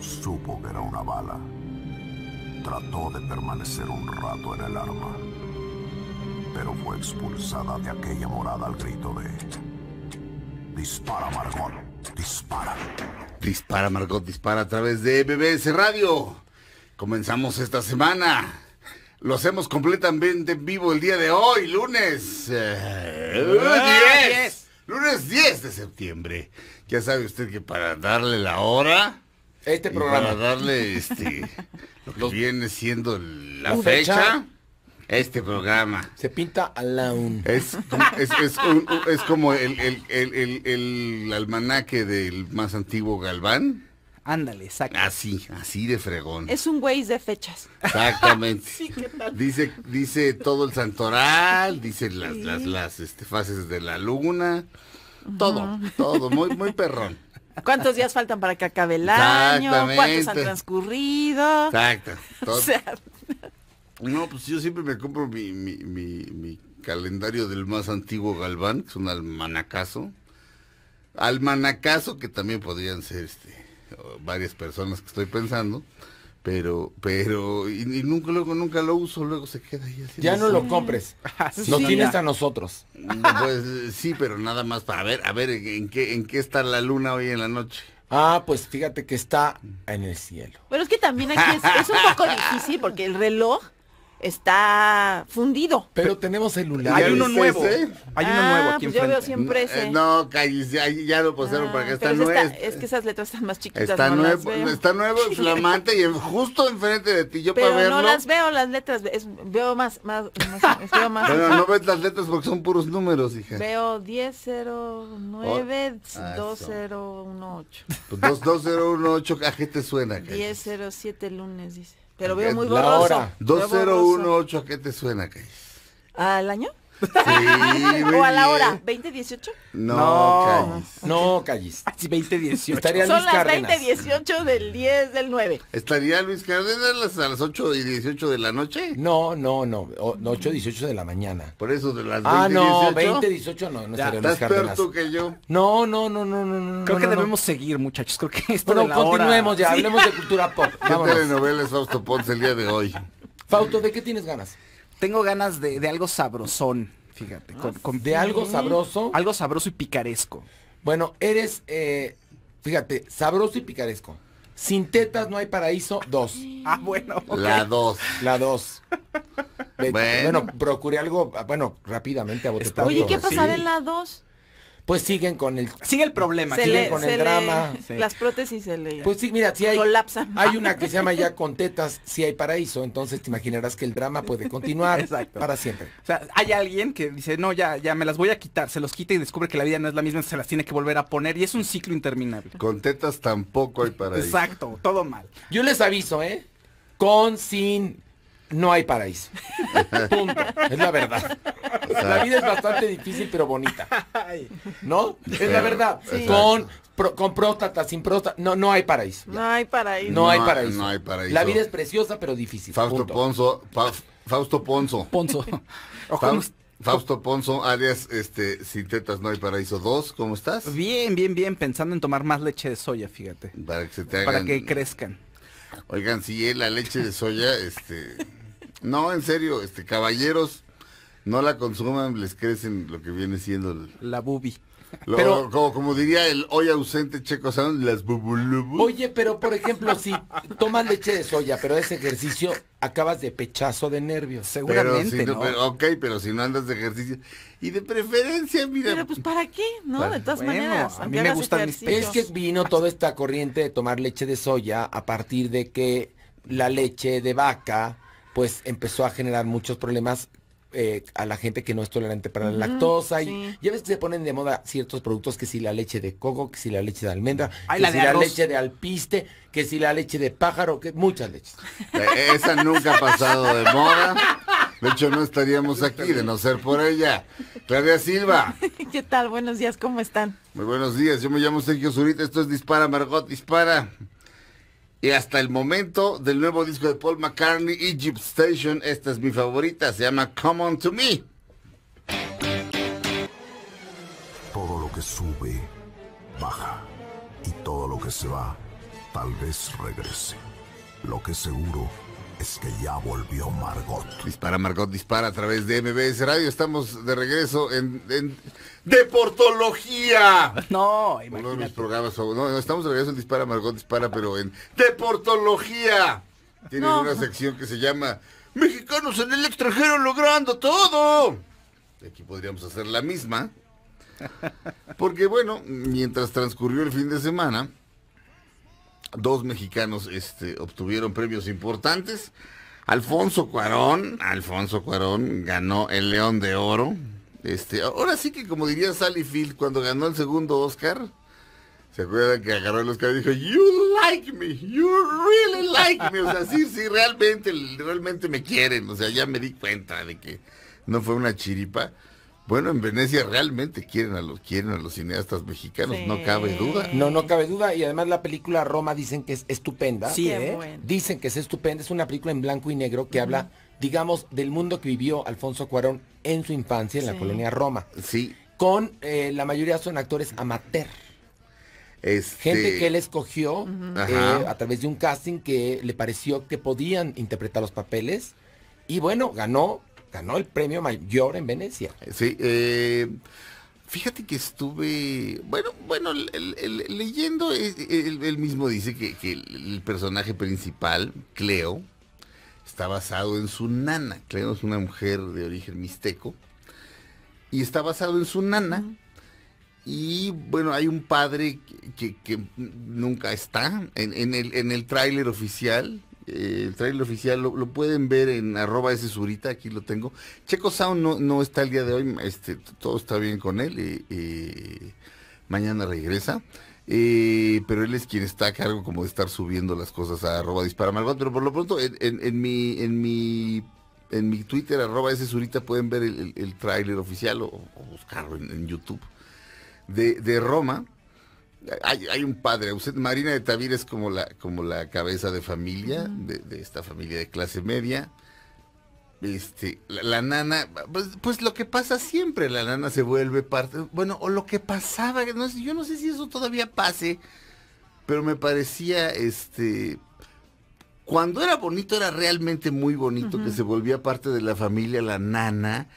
Supo que era una bala. Trató de permanecer un rato en el arma, pero fue expulsada de aquella morada al grito de... Dispara, Margot, dispara. Dispara, Margot, dispara a través de BBS Radio. Comenzamos esta semana. Lo hacemos completamente en vivo el día de hoy, lunes. Eh, lunes 10. Lunes 10 de septiembre. Ya sabe usted que para darle la hora este programa. Para darle este, lo que viene siendo la fecha. Este programa. Se pinta a la es, un, es como el, almanaque del más antiguo Galván. Ándale, exacto. Así, así de fregón. Es un güey de fechas. Exactamente. Dice, dice todo el santoral, dice las, este, fases de la luna. Todo, todo, muy, muy perrón. ¿Cuántos días faltan para que acabe el año? ¿Cuántos han transcurrido? Exacto. No, pues yo siempre me compro mi, calendario del más antiguo Galván, que es un almanacazo. Almanacazo que también podrían ser este, varias personas que estoy pensando. Pero, pero, y, nunca, luego, nunca lo uso, luego se queda ahí así. Ya no lo compres. Lo ah, tienes a nosotros. Pues sí, pero nada más para ver, a ver, ¿en qué, en qué está la luna hoy en la noche? Ah, pues fíjate que está en el cielo. Pero es que también aquí es, es un poco difícil porque el reloj está fundido. Pero tenemos celular. Hay uno nuevo. Hay uno ah, nuevo aquí ah, pues Yo veo siempre ese. Eh, no, no cállese, ya lo pusieron ah, para que está nuevo. Es, es que esas letras están más chiquitas. Está no nuevo, está nuevo, flamante y justo enfrente de ti. Yo pero para verlo. No las veo las letras, es, veo más, más, más veo más. Pero no ves las letras porque son puros números, hija. Veo 10 0 9 2 0 1 8. Pues 2 0 1 8, ¿a qué te suena? 10 0 7 lunes dice. Te lo veo muy borroso. 2018, ¿a qué te suena, Cais? ¿Al año? Sí, ¿O a la hora? ¿2018? No, no, callis. No, 2018. Estaría Son las 2018 del 10 del 9. ¿Estaría Luis Cárdenas a las 8 y 18 de la noche? No, no, no. 8 y 18 de la mañana. Por eso de las 20 Ah, no, 18? 18 no, no estaría Luis Cárdenas. que yo. No, no, no, no, Creo que debemos seguir, muchachos. Creo que esto Bueno, continuemos ya, hablemos de cultura pop. ¿Qué telenovela es Fausto Ponce el día de hoy? Fausto, ¿de qué tienes ganas? Tengo ganas de, algo sabrosón, fíjate. de algo sabroso. Algo sabroso y picaresco. Bueno, eres, eh, fíjate, sabroso y picaresco. Sin tetas no hay paraíso, dos. Ah, bueno. La dos. La dos. bueno. procure procuré algo, ah, bueno, rápidamente a Oye, ¿qué pasará en la dos? pues siguen con el sigue el problema siguen con el drama las prótesis se le pues sí mira si hay hay una que se llama ya con tetas si hay paraíso entonces te imaginarás que el drama puede continuar para siempre o sea hay alguien que dice no ya ya me las voy a quitar se los quita y descubre que la vida no es la misma se las tiene que volver a poner y es un ciclo interminable con tetas tampoco hay paraíso exacto todo mal yo les aviso eh con sin no hay paraíso. Punto. Es la verdad. La vida es bastante difícil pero bonita. ¿No? Es la verdad. Con, próstata, sin próstata. No, no hay paraíso. No hay paraíso. No, hay paraíso. No hay paraíso. La vida es preciosa pero difícil. Fausto Ponzo. Fausto Ponzo. Ponzo. Fausto Ponzo, alias este, Sin Tetas No Hay Paraíso dos, ¿cómo estás? Bien, bien, bien, pensando en tomar más leche de soya, fíjate. Para que te Para que crezcan. Oigan, sí, la leche de soya, este... No, en serio, este caballeros no la consuman, les crecen lo que viene siendo la bubi. como, como, diría el hoy ausente Checo San, las bubulubus. Oye, pero por ejemplo, si tomas leche de soya, pero ese ejercicio acabas de pechazo de nervios. Seguramente, pero ok, pero si no andas de ejercicio. Y de preferencia, mira. Pero pues para qué, ¿no? de todas maneras. A mí me gustan mis Es que vino toda esta corriente de tomar leche de soya a partir de que la leche de vaca pues empezó a generar muchos problemas eh, a la gente que no es tolerante para la lactosa. Y ya ves que se ponen de moda ciertos productos, que si la leche de coco, que si la leche de almendra, que si la leche de alpiste, que si la leche de pájaro, que muchas leches. Eh, esa nunca ha pasado de moda. De hecho, no estaríamos aquí de no ser por ella. Claudia Silva. ¿Qué tal? Buenos días, ¿cómo están? Muy buenos días, yo me llamo Sergio Zurita, esto es Dispara, Margot, Dispara. Y hasta el momento del nuevo disco de Paul McCartney, Egypt Station, esta es mi favorita, se llama Come On To Me. Todo lo que sube, baja. Y todo lo que se va, tal vez regrese. Lo que seguro es que ya volvió Margot. Dispara Margot, dispara a través de MBS Radio. Estamos de regreso en, Deportología. No, imagínate. Uno de mis programas. No, no, estamos de regreso en Dispara Margot, dispara, pero en Deportología. Tienen una sección que se llama Mexicanos en el extranjero logrando todo. Aquí podríamos hacer la misma. Porque bueno, mientras transcurrió el fin de semana, dos mexicanos este, obtuvieron premios importantes. Alfonso Cuarón, Alfonso Cuarón ganó el León de Oro. Este, ahora sí que como diría Sally Field cuando ganó el segundo Oscar, ¿se acuerdan que agarró el Oscar y dijo, You like me, you really like me? O sea, sí, sí, realmente, realmente me quieren. O sea, ya me di cuenta de que no fue una chiripa. Bueno, en Venecia realmente quieren a los quieren a los cineastas mexicanos, no cabe duda. No, no cabe duda y además la película Roma dicen que es estupenda. Sí, ¿eh? dicen que es estupenda, es una película en blanco y negro que habla, digamos, del mundo que vivió Alfonso Cuarón en su infancia en la colonia Roma. Sí. Con eh, la mayoría son actores amateur. Este Gente que él escogió eh, a través de un casting que le pareció que podían interpretar los papeles. Y bueno, ganó ganó el premio mayor en Venecia. Sí, eh, fíjate que estuve, bueno, bueno, el, leyendo, eh, él, mismo dice que, el personaje principal, Cleo, está basado en su nana. Cleo es una mujer de origen mixteco y está basado en su nana. Y bueno, hay un padre que, nunca está en el tráiler oficial eh, el trailer oficial, lo, pueden ver en arroba ese surita, aquí lo tengo. Checo Sound no, no está el día de hoy, este, todo está bien con él, eh, eh, mañana regresa. pero él es quien está a cargo como de estar subiendo las cosas a arroba malvado, pero por lo pronto en, mi en mi Twitter, arroba ese surita, pueden ver el, trailer tráiler oficial o, buscarlo en, YouTube de, de Roma. Hay, un padre, usted, Marina de Tavir es como la, como la cabeza de familia, de, esta familia de clase media. Este, la, nana, pues, pues, lo que pasa siempre, la nana se vuelve parte, bueno, o lo que pasaba, no, yo no sé si eso todavía pase, pero me parecía, este, cuando era bonito, era realmente muy bonito, que se volvía parte de la familia, la nana,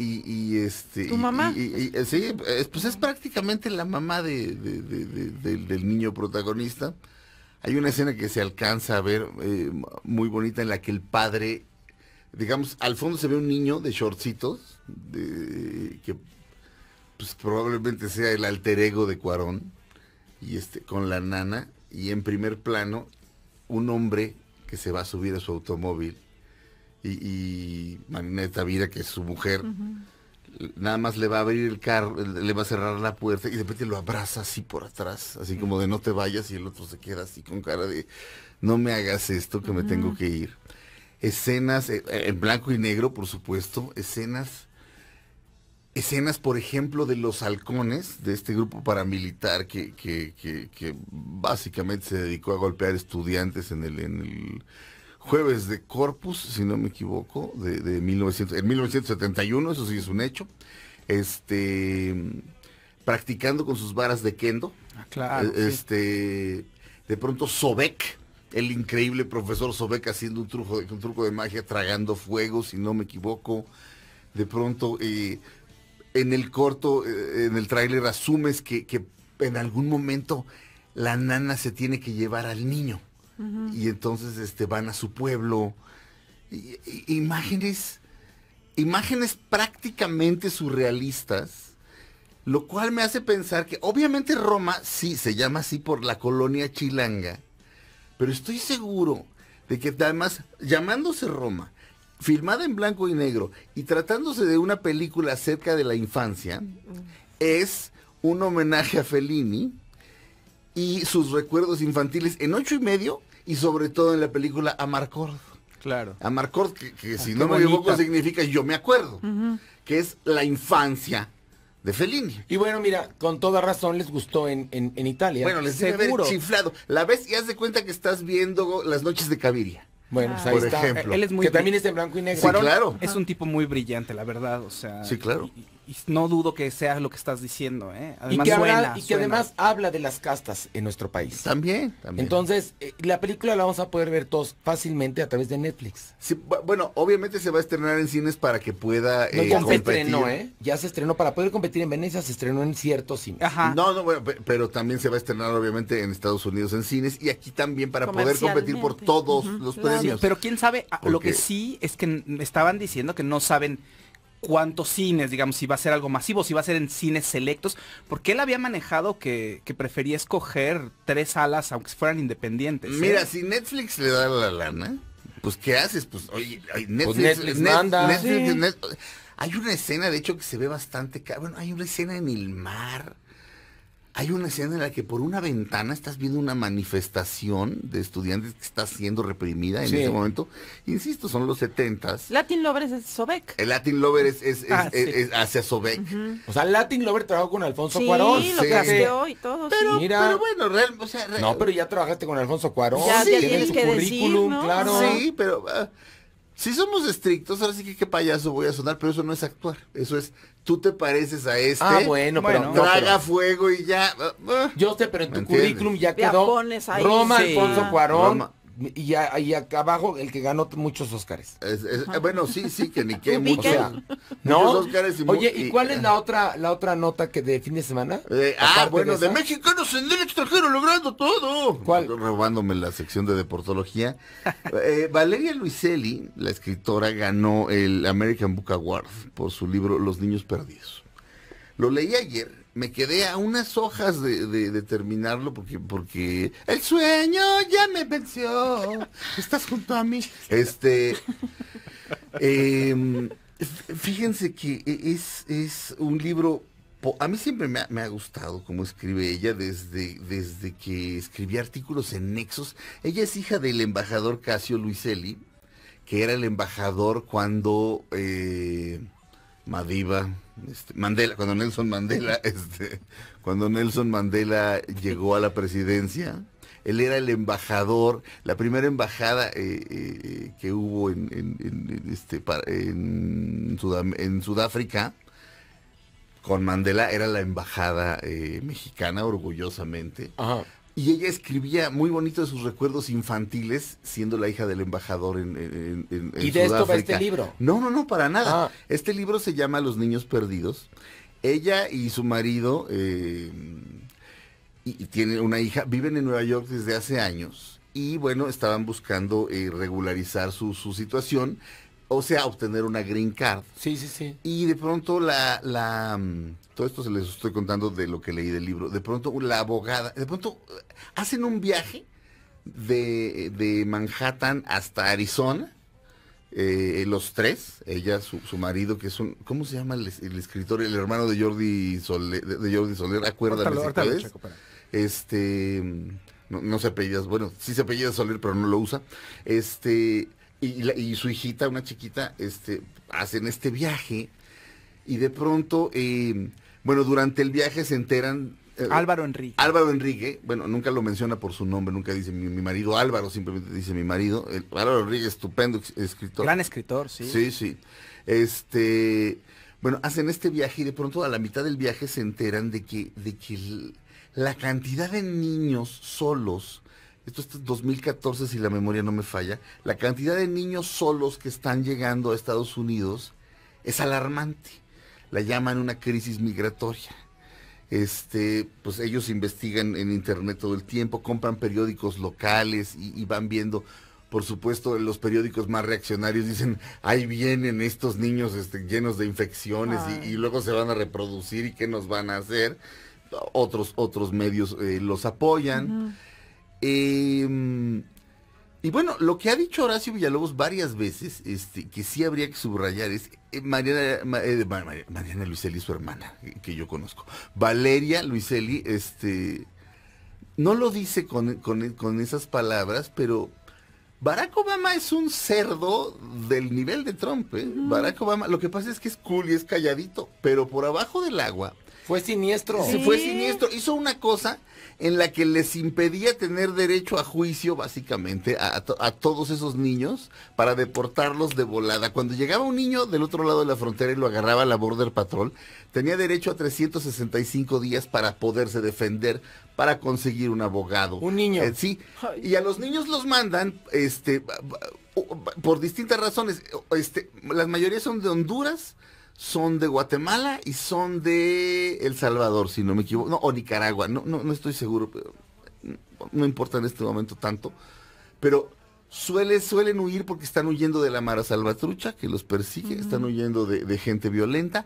y, este sí pues es prácticamente la mamá del niño protagonista hay una escena que se alcanza a ver eh, muy bonita en la que el padre digamos al fondo se ve un niño de shortcitos que pues, probablemente sea el alter ego de Cuarón y este con la nana y en primer plano un hombre que se va a subir a su automóvil y, Marina de Vida, que es su mujer, nada más le va a abrir el carro, le va a cerrar la puerta y de repente lo abraza así por atrás, así como de no te vayas y el otro se queda así con cara de no me hagas esto que me tengo que ir. Escenas eh, eh, en blanco y negro, por supuesto, escenas escenas, por ejemplo, de los halcones, de este grupo paramilitar que, básicamente se dedicó a golpear estudiantes en el jueves de Corpus, si no me equivoco, de, en 1971, eso sí es un hecho, este, practicando con sus varas de kendo. Ah, claro. E, este, de pronto Sobek, el increíble profesor Sobek haciendo un truco, de, un truco de magia, tragando fuego, si no me equivoco. De pronto, eh, en el corto, eh, en el tráiler, asumes que en algún momento la nana se tiene que llevar al niño. Y entonces este, van a su pueblo. imágenes, imágenes prácticamente surrealistas, lo cual me hace pensar que obviamente Roma sí se llama así por la colonia chilanga, pero estoy seguro de que además llamándose Roma, filmada en blanco y negro y tratándose de una película acerca de la infancia, es un homenaje a Fellini y sus recuerdos infantiles en ocho y medio y sobre todo en la película Amarcord. Claro. Amarcord, que, si ah, no me equivoco significa yo me acuerdo, que es la infancia de Fellini. Y bueno, mira, con toda razón les gustó en, Italia. Bueno, les debe haber chiflado. La ves y haz de cuenta que estás viendo Las noches de Caviria. Bueno, pues por ejemplo. que también es en blanco y negro. claro. Es un tipo muy brillante, la verdad, o sea. Sí, claro no dudo que sea lo que estás diciendo, ¿eh? y que, además habla de las castas en nuestro país. También, también. Entonces, eh, la película la vamos a poder ver todos fácilmente a través de Netflix. bueno, obviamente se va a estrenar en cines para que pueda no, eh, Se estrenó, ¿eh? Ya se estrenó, para poder competir en Venecia se estrenó en ciertos cines. No, no, bueno, pero también se va a estrenar obviamente en Estados Unidos en cines y aquí también para poder competir por todos los premios. pero quién sabe, lo que sí es que me estaban diciendo que no saben cuántos cines, digamos, si va a ser algo masivo, si va a ser en cines selectos, porque él había manejado que, prefería escoger tres alas aunque fueran independientes. ¿eh? Mira, si Netflix le da la lana, pues ¿qué haces? Pues, oye, pues Netflix, manda. hay una escena, de hecho, que se ve bastante... Bueno, hay una escena en el mar hay una escena en la que por una ventana estás viendo una manifestación de estudiantes que está siendo reprimida en este ese momento. Insisto, son los setentas. Latin Lover es Sobek. El Latin Lover es, ah, hacia Sobek. O sea, Latin Lover trabajó con Alfonso sí, Lo que y todo. Pero, bueno, realmente. o sea, no, pero ya trabajaste con Alfonso Cuarón. Ya, sí, tienes su currículum, claro. Sí, pero... Ah, si somos estrictos, ahora sí que qué payaso voy a sonar, pero eso no es actuar. Eso es, tú te pareces a este. Ah, bueno, pero. traga fuego y ya. Ah, ah. Yo sé, pero en tu currículum ya quedó. Roma, Alfonso ah, Cuarón y, abajo el que ganó muchos Óscares. bueno, sí, sí, que ni qué, muchos, muchos Oye, ¿y cuál es eh, la otra la otra nota que de fin de semana? Eh, ah, bueno, de, mexicanos en el extranjero logrando todo. ¿Cuál? Robándome la sección de deportología. Eh, Valeria Luiselli, la escritora, ganó el American Book Award por su libro Los niños perdidos. Lo leí ayer me quedé a unas hojas de, terminarlo porque, porque el sueño ya me venció. Estás junto a mí. Este. Em, fíjense que e, es, un libro. A mí siempre me ha, gustado cómo escribe ella desde, desde que escribí artículos en Nexos. Ella es hija del embajador Casio Luiselli, que era el embajador cuando. Eh, Madiba, este, Mandela, cuando Nelson Mandela, este, cuando Nelson Mandela llegó a la presidencia, él era el embajador, la primera embajada eh, eh, que hubo este, en, Sudáfrica con Mandela era la embajada eh, mexicana, orgullosamente. Y ella escribía muy bonito de sus recuerdos infantiles, siendo la hija del embajador en, en, ¿Y de esto va este libro? No, no, no, para nada. Ah. Este libro se llama Los Niños Perdidos. Ella y su marido, eh, y, tienen una hija, viven en Nueva York desde hace años. Y bueno, estaban buscando eh, regularizar su situación o sea, obtener una green card. Sí, sí, sí. Y de pronto la, la, mm, todo esto se les estoy contando de lo que leí del libro, de pronto la abogada, de pronto eh, hacen un viaje de, Manhattan hasta Arizona, eh, los tres, ella, su, marido, que es un, ¿cómo se llama el, escritor, el hermano de Jordi Soler, de, Jordi Soler, acuérdame si Este, mm, no, no se apellida, bueno, sí se apellida Soler, pero no lo usa. Este y, su hijita, una chiquita, este, hacen este viaje y de pronto, em, bueno, durante el viaje se enteran... Eh, Álvaro Enrique. Álvaro Enrique, bueno, nunca lo menciona por su nombre, nunca dice mi, marido Álvaro, simplemente dice mi marido. Álvaro Enrique, estupendo escritor. Gran escritor, sí. Sí, sí. Este, bueno, hacen este viaje y de pronto a la mitad del viaje se enteran de que, de que la cantidad de niños solos esto es 2014 si la memoria no me falla, la cantidad de niños solos que están llegando a Estados Unidos es alarmante. La llaman una crisis migratoria. Este, pues ellos investigan en internet todo el tiempo, compran periódicos locales y, van viendo por supuesto, los periódicos más reaccionarios dicen, ahí vienen estos niños este, llenos de infecciones y, luego se van a reproducir y qué nos van a hacer. Otros, otros medios eh, los apoyan. Em, y bueno, lo que ha dicho Horacio Villalobos varias veces, este, que sí habría que subrayar, es eh, Mariana, eh, Luiselli, su hermana, eh, que yo conozco. Valeria Luiselli, este, no lo dice con, esas palabras, pero Barack Obama es un cerdo del nivel de Trump. Barack Obama, lo que pasa es que es cool y es calladito, pero por abajo del agua. Fue siniestro. Fue siniestro. Hizo una cosa en la que les impedía tener derecho a juicio, básicamente, a, todos esos niños para deportarlos de volada. Cuando llegaba un niño del otro lado de la frontera y lo agarraba a la Border Patrol, tenía derecho a 365 días para poderse defender, para conseguir un abogado. Un niño. Eh, sí. Y a los niños los mandan, este, por distintas razones. Este, las mayorías son de Honduras, son de Guatemala y son de El Salvador, si no me equivoco, o Nicaragua, no, no, no estoy seguro, pero no importa en este momento tanto, pero suelen huir porque están huyendo de la Mara Salvatrucha, que los persigue, están huyendo de, gente violenta,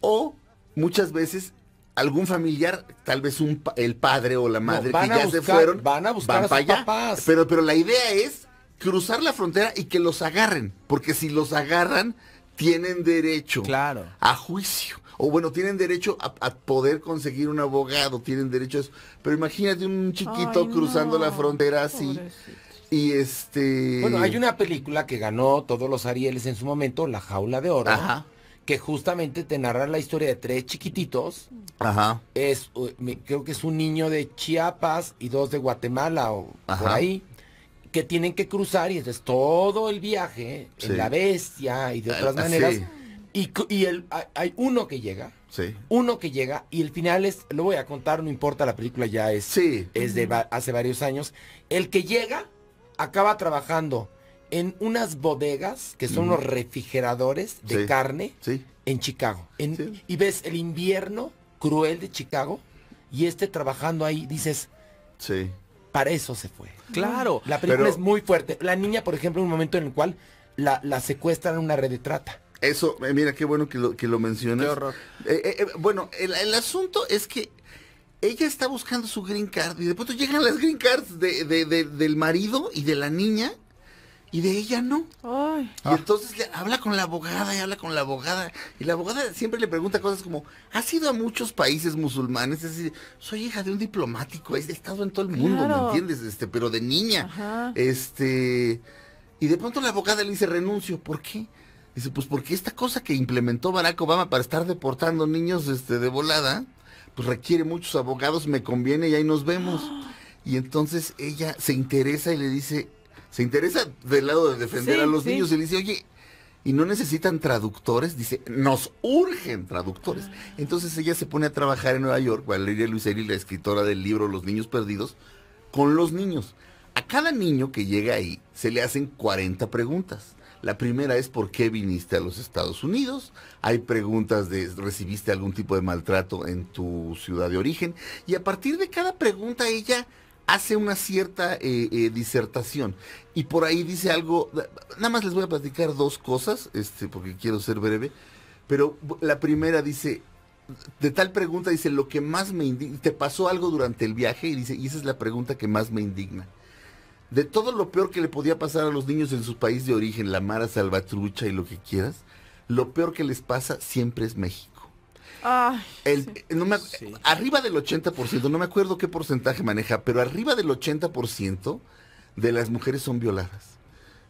o muchas veces algún familiar, tal vez un, el padre o la madre que ya se fueron, van a buscar allá, Pero, pero la idea es cruzar la frontera y que los agarren, porque si los agarran, tienen derecho claro. a juicio. O bueno, tienen derecho a, poder conseguir un abogado, tienen derecho a eso. Pero imagínate un chiquito cruzando la frontera así. Y este. Bueno, hay una película que ganó todos los Arieles en su momento, La Jaula de Oro. Ajá. Que justamente te narra la historia de tres chiquititos. Ajá. Es, eh, creo que es un niño de Chiapas y dos de Guatemala o por ahí que tienen que cruzar y es todo el viaje en la bestia y de ah, otras ah, maneras. Y, y el, hay uno que llega. Uno que llega y el final es, lo voy a contar, no importa, la película ya es, es de hace varios años. El que llega acaba trabajando en unas bodegas que son los refrigeradores de carne en Chicago. y ves el invierno cruel de Chicago y este trabajando ahí, dices, sí para eso se fue. Claro. La película es muy fuerte. La niña, por ejemplo, en un momento en el cual la, la secuestran en una red de trata. Eso, eh, mira, qué bueno que lo, que lo mencionas. Qué horror. Eh, eh, bueno, el, asunto es que ella está buscando su green card y de pronto llegan las green cards del marido y de la niña y de ella no. Y ah. entonces habla con la abogada y habla con la abogada. Y la abogada siempre le pregunta cosas como, ...ha sido a muchos países musulmanes? Es decir, soy hija de un diplomático, he estado en todo el mundo, ¿me entiendes? Este, pero de niña. Este. Y de pronto la abogada le dice, renuncio. ¿Por qué? Dice, pues porque esta cosa que implementó Barack Obama para estar deportando niños este, de volada, pues requiere muchos abogados, me conviene y ahí nos vemos. Y entonces ella se interesa y le dice, se interesa del lado de defender a los niños y dice, oye, y no necesitan traductores, dice, nos urgen traductores. Ah. Entonces ella se pone a trabajar en Nueva York, Valeria Eri, la escritora del libro Los Niños Perdidos, con los niños. A cada niño que llega ahí se le hacen 40 preguntas. La primera es ¿por qué viniste a los Estados Unidos? Hay preguntas de ¿recibiste algún tipo de maltrato en tu ciudad de origen? Y a partir de cada pregunta ella hace una cierta eh, eh, disertación y por ahí dice algo, nada más les voy a platicar dos cosas, este, porque quiero ser breve, pero la primera dice, de tal pregunta dice, lo que más me indigna, te pasó algo durante el viaje y dice, y esa es la pregunta que más me indigna. De todo lo peor que le podía pasar a los niños en su país de origen, la mara salvatrucha y lo que quieras, lo peor que les pasa siempre es México. Arriba del 80%, no me acuerdo qué porcentaje maneja, pero arriba del 80% de las mujeres son violadas.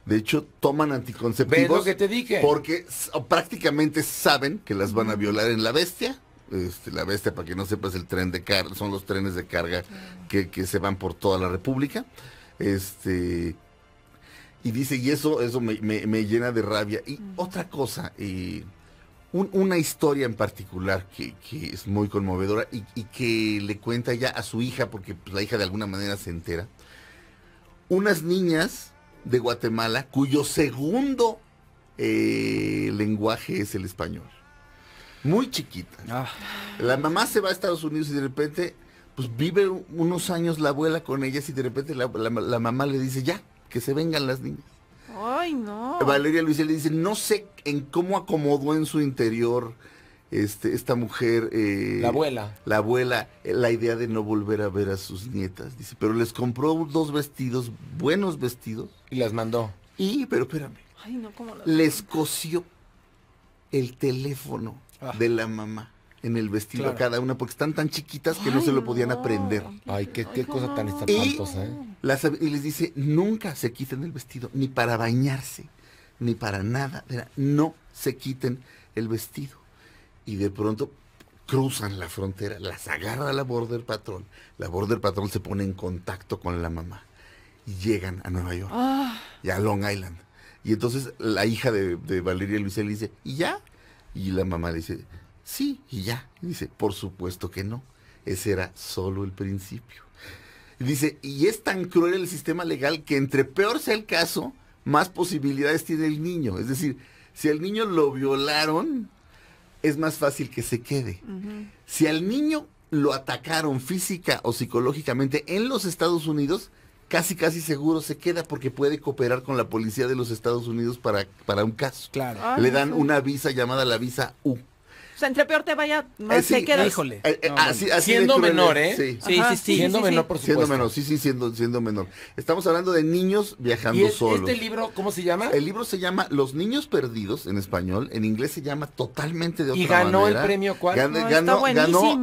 De hecho, toman anticonceptivos. Porque prácticamente saben que las van a violar en la bestia. Este, la bestia, para que no sepas, el tren de carga, son los trenes de carga que, se van por toda la República. Este, y dice, y eso, eso me, me llena de rabia. Y otra cosa, y una historia en particular que, es muy conmovedora y, que le cuenta ya a su hija, porque pues, la hija de alguna manera se entera. Unas niñas de Guatemala cuyo segundo eh, lenguaje es el español. Muy chiquita. Ah. La mamá se va a Estados Unidos y de repente pues vive unos años la abuela con ellas y de repente la mamá le dice ya, que se vengan las niñas. Ay, no. Valeria Luisa le dice, no sé en cómo acomodó en su interior este, esta mujer. Eh, la abuela. La abuela, eh, la idea de no volver a ver a sus nietas. Dice, pero les compró dos vestidos, buenos vestidos. Y las mandó. Y, pero espérame. Ay, Les el teléfono ah. de la mamá en el vestido a cada una porque están tan chiquitas que no se lo podían aprender. Ay, qué, qué cosa tan espantosa, ¿eh? y les dice, nunca se quiten el vestido, ni para bañarse, ni para nada. no se quiten el vestido. Y de pronto cruzan la frontera, las agarra la border patrón. La border patrón se pone en contacto con la mamá. Y llegan a Nueva York, ah. y a Long Island. Y entonces la hija de, Valeria Luis dice, ¿y ya? Y la mamá le dice, Sí, y ya. dice, por supuesto que no. Ese era solo el principio. dice, y es tan cruel el sistema legal que entre peor sea el caso, más posibilidades tiene el niño. Es decir, si al niño lo violaron, es más fácil que se quede. Si al niño lo atacaron física o psicológicamente en los Estados Unidos, casi casi seguro se queda porque puede cooperar con la policía de los Estados Unidos para, para un caso. Claro. Ah, Le dan una visa llamada la visa U sea, entre peor te vaya, más eh, sí, te Híjole. Eh, eh, ah, siendo menor, ¿eh? Sí, sí, sí, Siendo menor, por supuesto. Siendo menor, sí, sí, siendo, siendo menor. Estamos hablando de niños viajando ¿Y ¿Este libro cómo se llama? El libro se llama Los niños perdidos en español. En inglés se llama totalmente de otra manera. ¿Y ganó el premio cuál? Gan, ganó, ganó,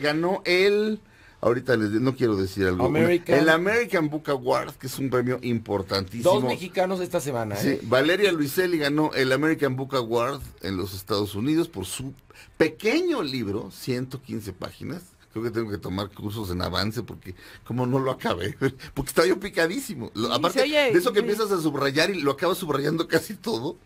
ganó el ahorita les no quiero decir algo. el American Book Award, que es un premio importantísimo. Dos mexicanos esta semana. ¿eh? Sí, Valeria Luiselli ganó el American Book Award en los Estados Unidos por su pequeño libro, 115 páginas. Creo que tengo que tomar cursos en avance porque como no lo acabé, porque está yo picadísimo. aparte de eso que empiezas a subrayar y lo acabas subrayando casi todo.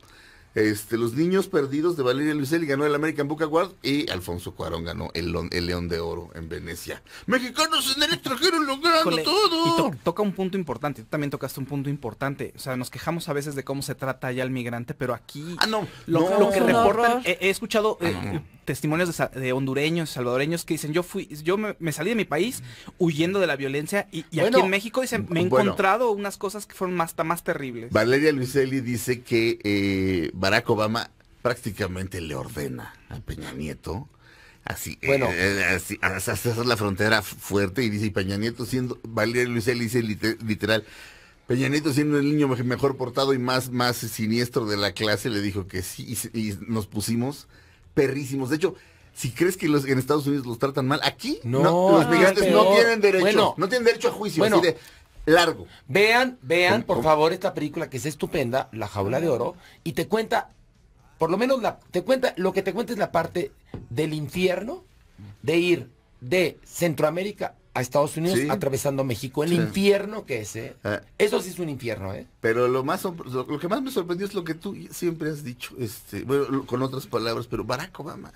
Este, los niños perdidos de Valeria Luiselli ganó el American Book Award y Alfonso Cuarón ganó el, León de Oro en Venecia. Mexicanos en el extranjero logrando todo. toca un punto importante, tú también tocaste un punto importante. O sea, nos quejamos a veces de cómo se trata allá el migrante, pero aquí ah, no, lo, que reportan, he escuchado ah, eh, testimonios de, hondureños, salvadoreños que dicen, yo fui, yo me, salí de mi país huyendo de la violencia y, aquí en México dicen, me he encontrado unas cosas que fueron más, más terribles. Valeria Luiselli dice que eh, Barack Obama prácticamente le ordena a Peña Nieto así, eh, bueno, eh, así, hacer la frontera fuerte y dice, y Peña Nieto siendo, Valeria Luiselli dice literal, Peña Nieto siendo el niño mejor portado y más, más siniestro de la clase, le dijo que sí, y nos pusimos perrísimos. De hecho, si crees que los en Estados Unidos los tratan mal, aquí no, los migrantes no tienen derecho, no tienen derecho a juicio, de largo. Vean, vean, por favor, esta película que es estupenda, La jaula de oro, y te cuenta, por lo menos la, te cuenta, lo que te cuenta es la parte del infierno de ir de Centroamérica a Estados Unidos atravesando México. El infierno que es, ¿eh? Ah. Eso sí es un infierno, ¿eh? Pero lo más lo que más me sorprendió es lo que tú siempre has dicho, este, con otras palabras, pero Barack Obama.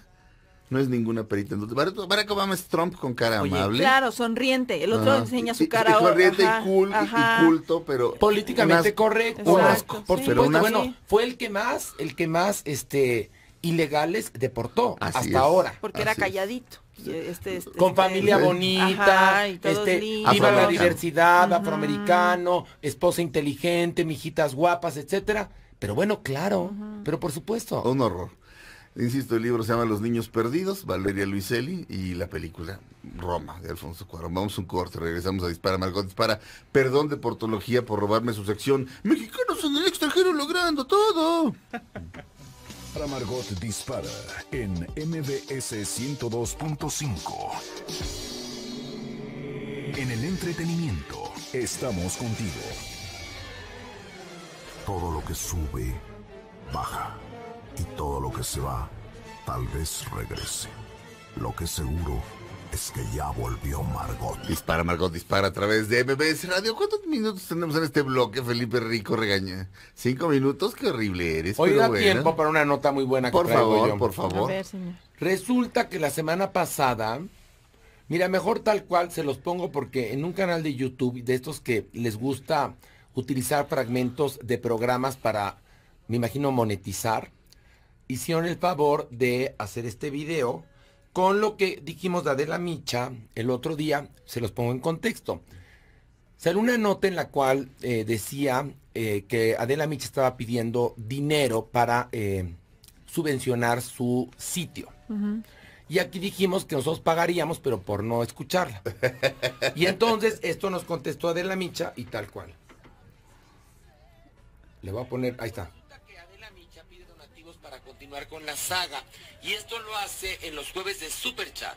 No es ninguna perita. Barack Obama es Trump con cara amable. Claro, sonriente. El otro enseña su cara. sonriente y, culto, pero. Políticamente correcto. por supuesto. Bueno, fue el que más, el que más este ilegales deportó hasta ahora. Porque era calladito. E, este, este, con este, familia bonita, viva la diversidad, afroamericano, esposa inteligente, mijitas guapas, etcétera. Pero bueno, claro, pero por supuesto. Un horror. Insisto, el libro se llama Los Niños Perdidos, Valeria Luiselli y la película Roma de Alfonso Cuarón. Vamos un corte, regresamos a Dispara, Margot Dispara. Perdón de portología por robarme su sección. Mexicanos en el extranjero logrando todo. Amargot Margot dispara en MBS 102.5. En el entretenimiento, estamos contigo. Todo lo que sube, baja. Y todo lo que se va, tal vez regrese. Lo que seguro es que ya volvió Margot. Dispara, Margot, dispara a través de MBS Radio. ¿Cuántos minutos tenemos en este bloque, Felipe Rico Regaña? ¿Cinco minutos? Qué horrible eres. Hoy tiempo para una nota muy buena. por favor, por favor. Resulta que la semana pasada, mira, mejor tal cual se los pongo porque en un canal de YouTube, de estos que les gusta utilizar fragmentos de programas para, me imagino, monetizar, hicieron el favor de hacer este video con lo que dijimos de Adela Micha el otro día, se los pongo en contexto. Salió una nota en la cual eh, decía eh, que Adela Micha estaba pidiendo dinero para eh, subvencionar su sitio. Y aquí dijimos que nosotros pagaríamos, pero por no escucharla. y entonces esto nos contestó Adela Micha y tal cual. Le voy a poner, ahí está continuar con la saga. Y esto lo hace en los jueves de Super Chat.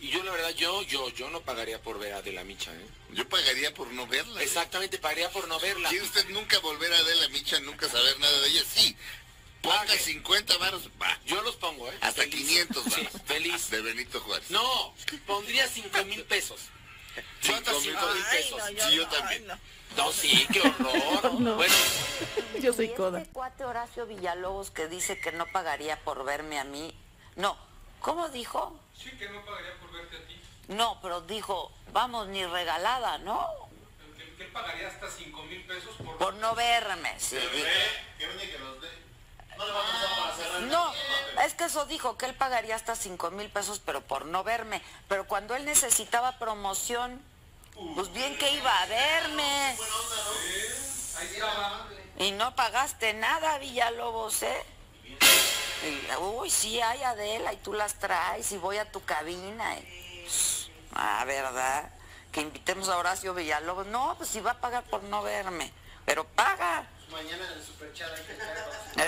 Y yo la verdad, yo, yo, yo no pagaría por ver a de la Micha, ¿eh? Yo pagaría por no verla. Exactamente, pagaría por no verla. ¿Quiere usted nunca volver a la Micha, nunca saber nada de ella? Sí. Ponga 50 varos, va. Yo los pongo, ¿eh? Hasta 500 feliz. De Benito Juárez. No, pondría 5 mil pesos. 5 mil pesos? no, yo yo no, también. no. sí, qué horror. Bueno. Yo soy coda. Este cuate Horacio Villalobos que dice que no pagaría por verme a mí. No, ¿cómo dijo? Sí, que no pagaría por verte a ti. No, pero dijo, vamos, ni regalada, ¿no? Que, pagaría hasta 5 mil pesos por... Por no verme, sí. ¿Qué que, que los dé. No, ah, es que eso dijo, que él pagaría hasta 5 mil pesos, pero por no verme. Pero cuando él necesitaba promoción, pues bien que iba a verme. Y no pagaste nada, Villalobos, ¿eh? Uy, sí, hay Adela y tú las traes y voy a tu cabina. Ah, ¿verdad? Que invitemos a Horacio Villalobos. No, pues si va a pagar por no verme, pero paga. Mañana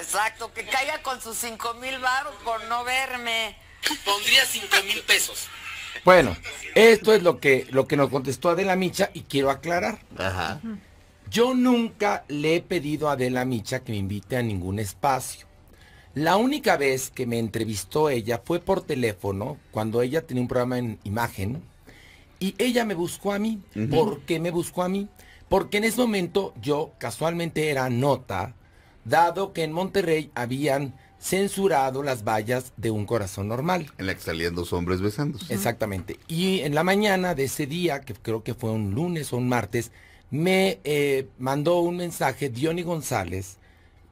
Exacto, que caiga con sus 5 mil baros por no verme. Pondría 5 mil pesos. Bueno, esto es lo que, lo que nos contestó Adela Micha y quiero aclarar. Ajá. Yo nunca le he pedido a Adela Micha que me invite a ningún espacio. La única vez que me entrevistó ella fue por teléfono, cuando ella tenía un programa en imagen, y ella me buscó a mí. ¿Por qué me buscó a mí? Porque en ese momento yo casualmente era nota, dado que en Monterrey habían censurado las vallas de un corazón normal. En la que salían dos hombres besándose. Exactamente. Y en la mañana de ese día, que creo que fue un lunes o un martes, me eh, mandó un mensaje Diony González,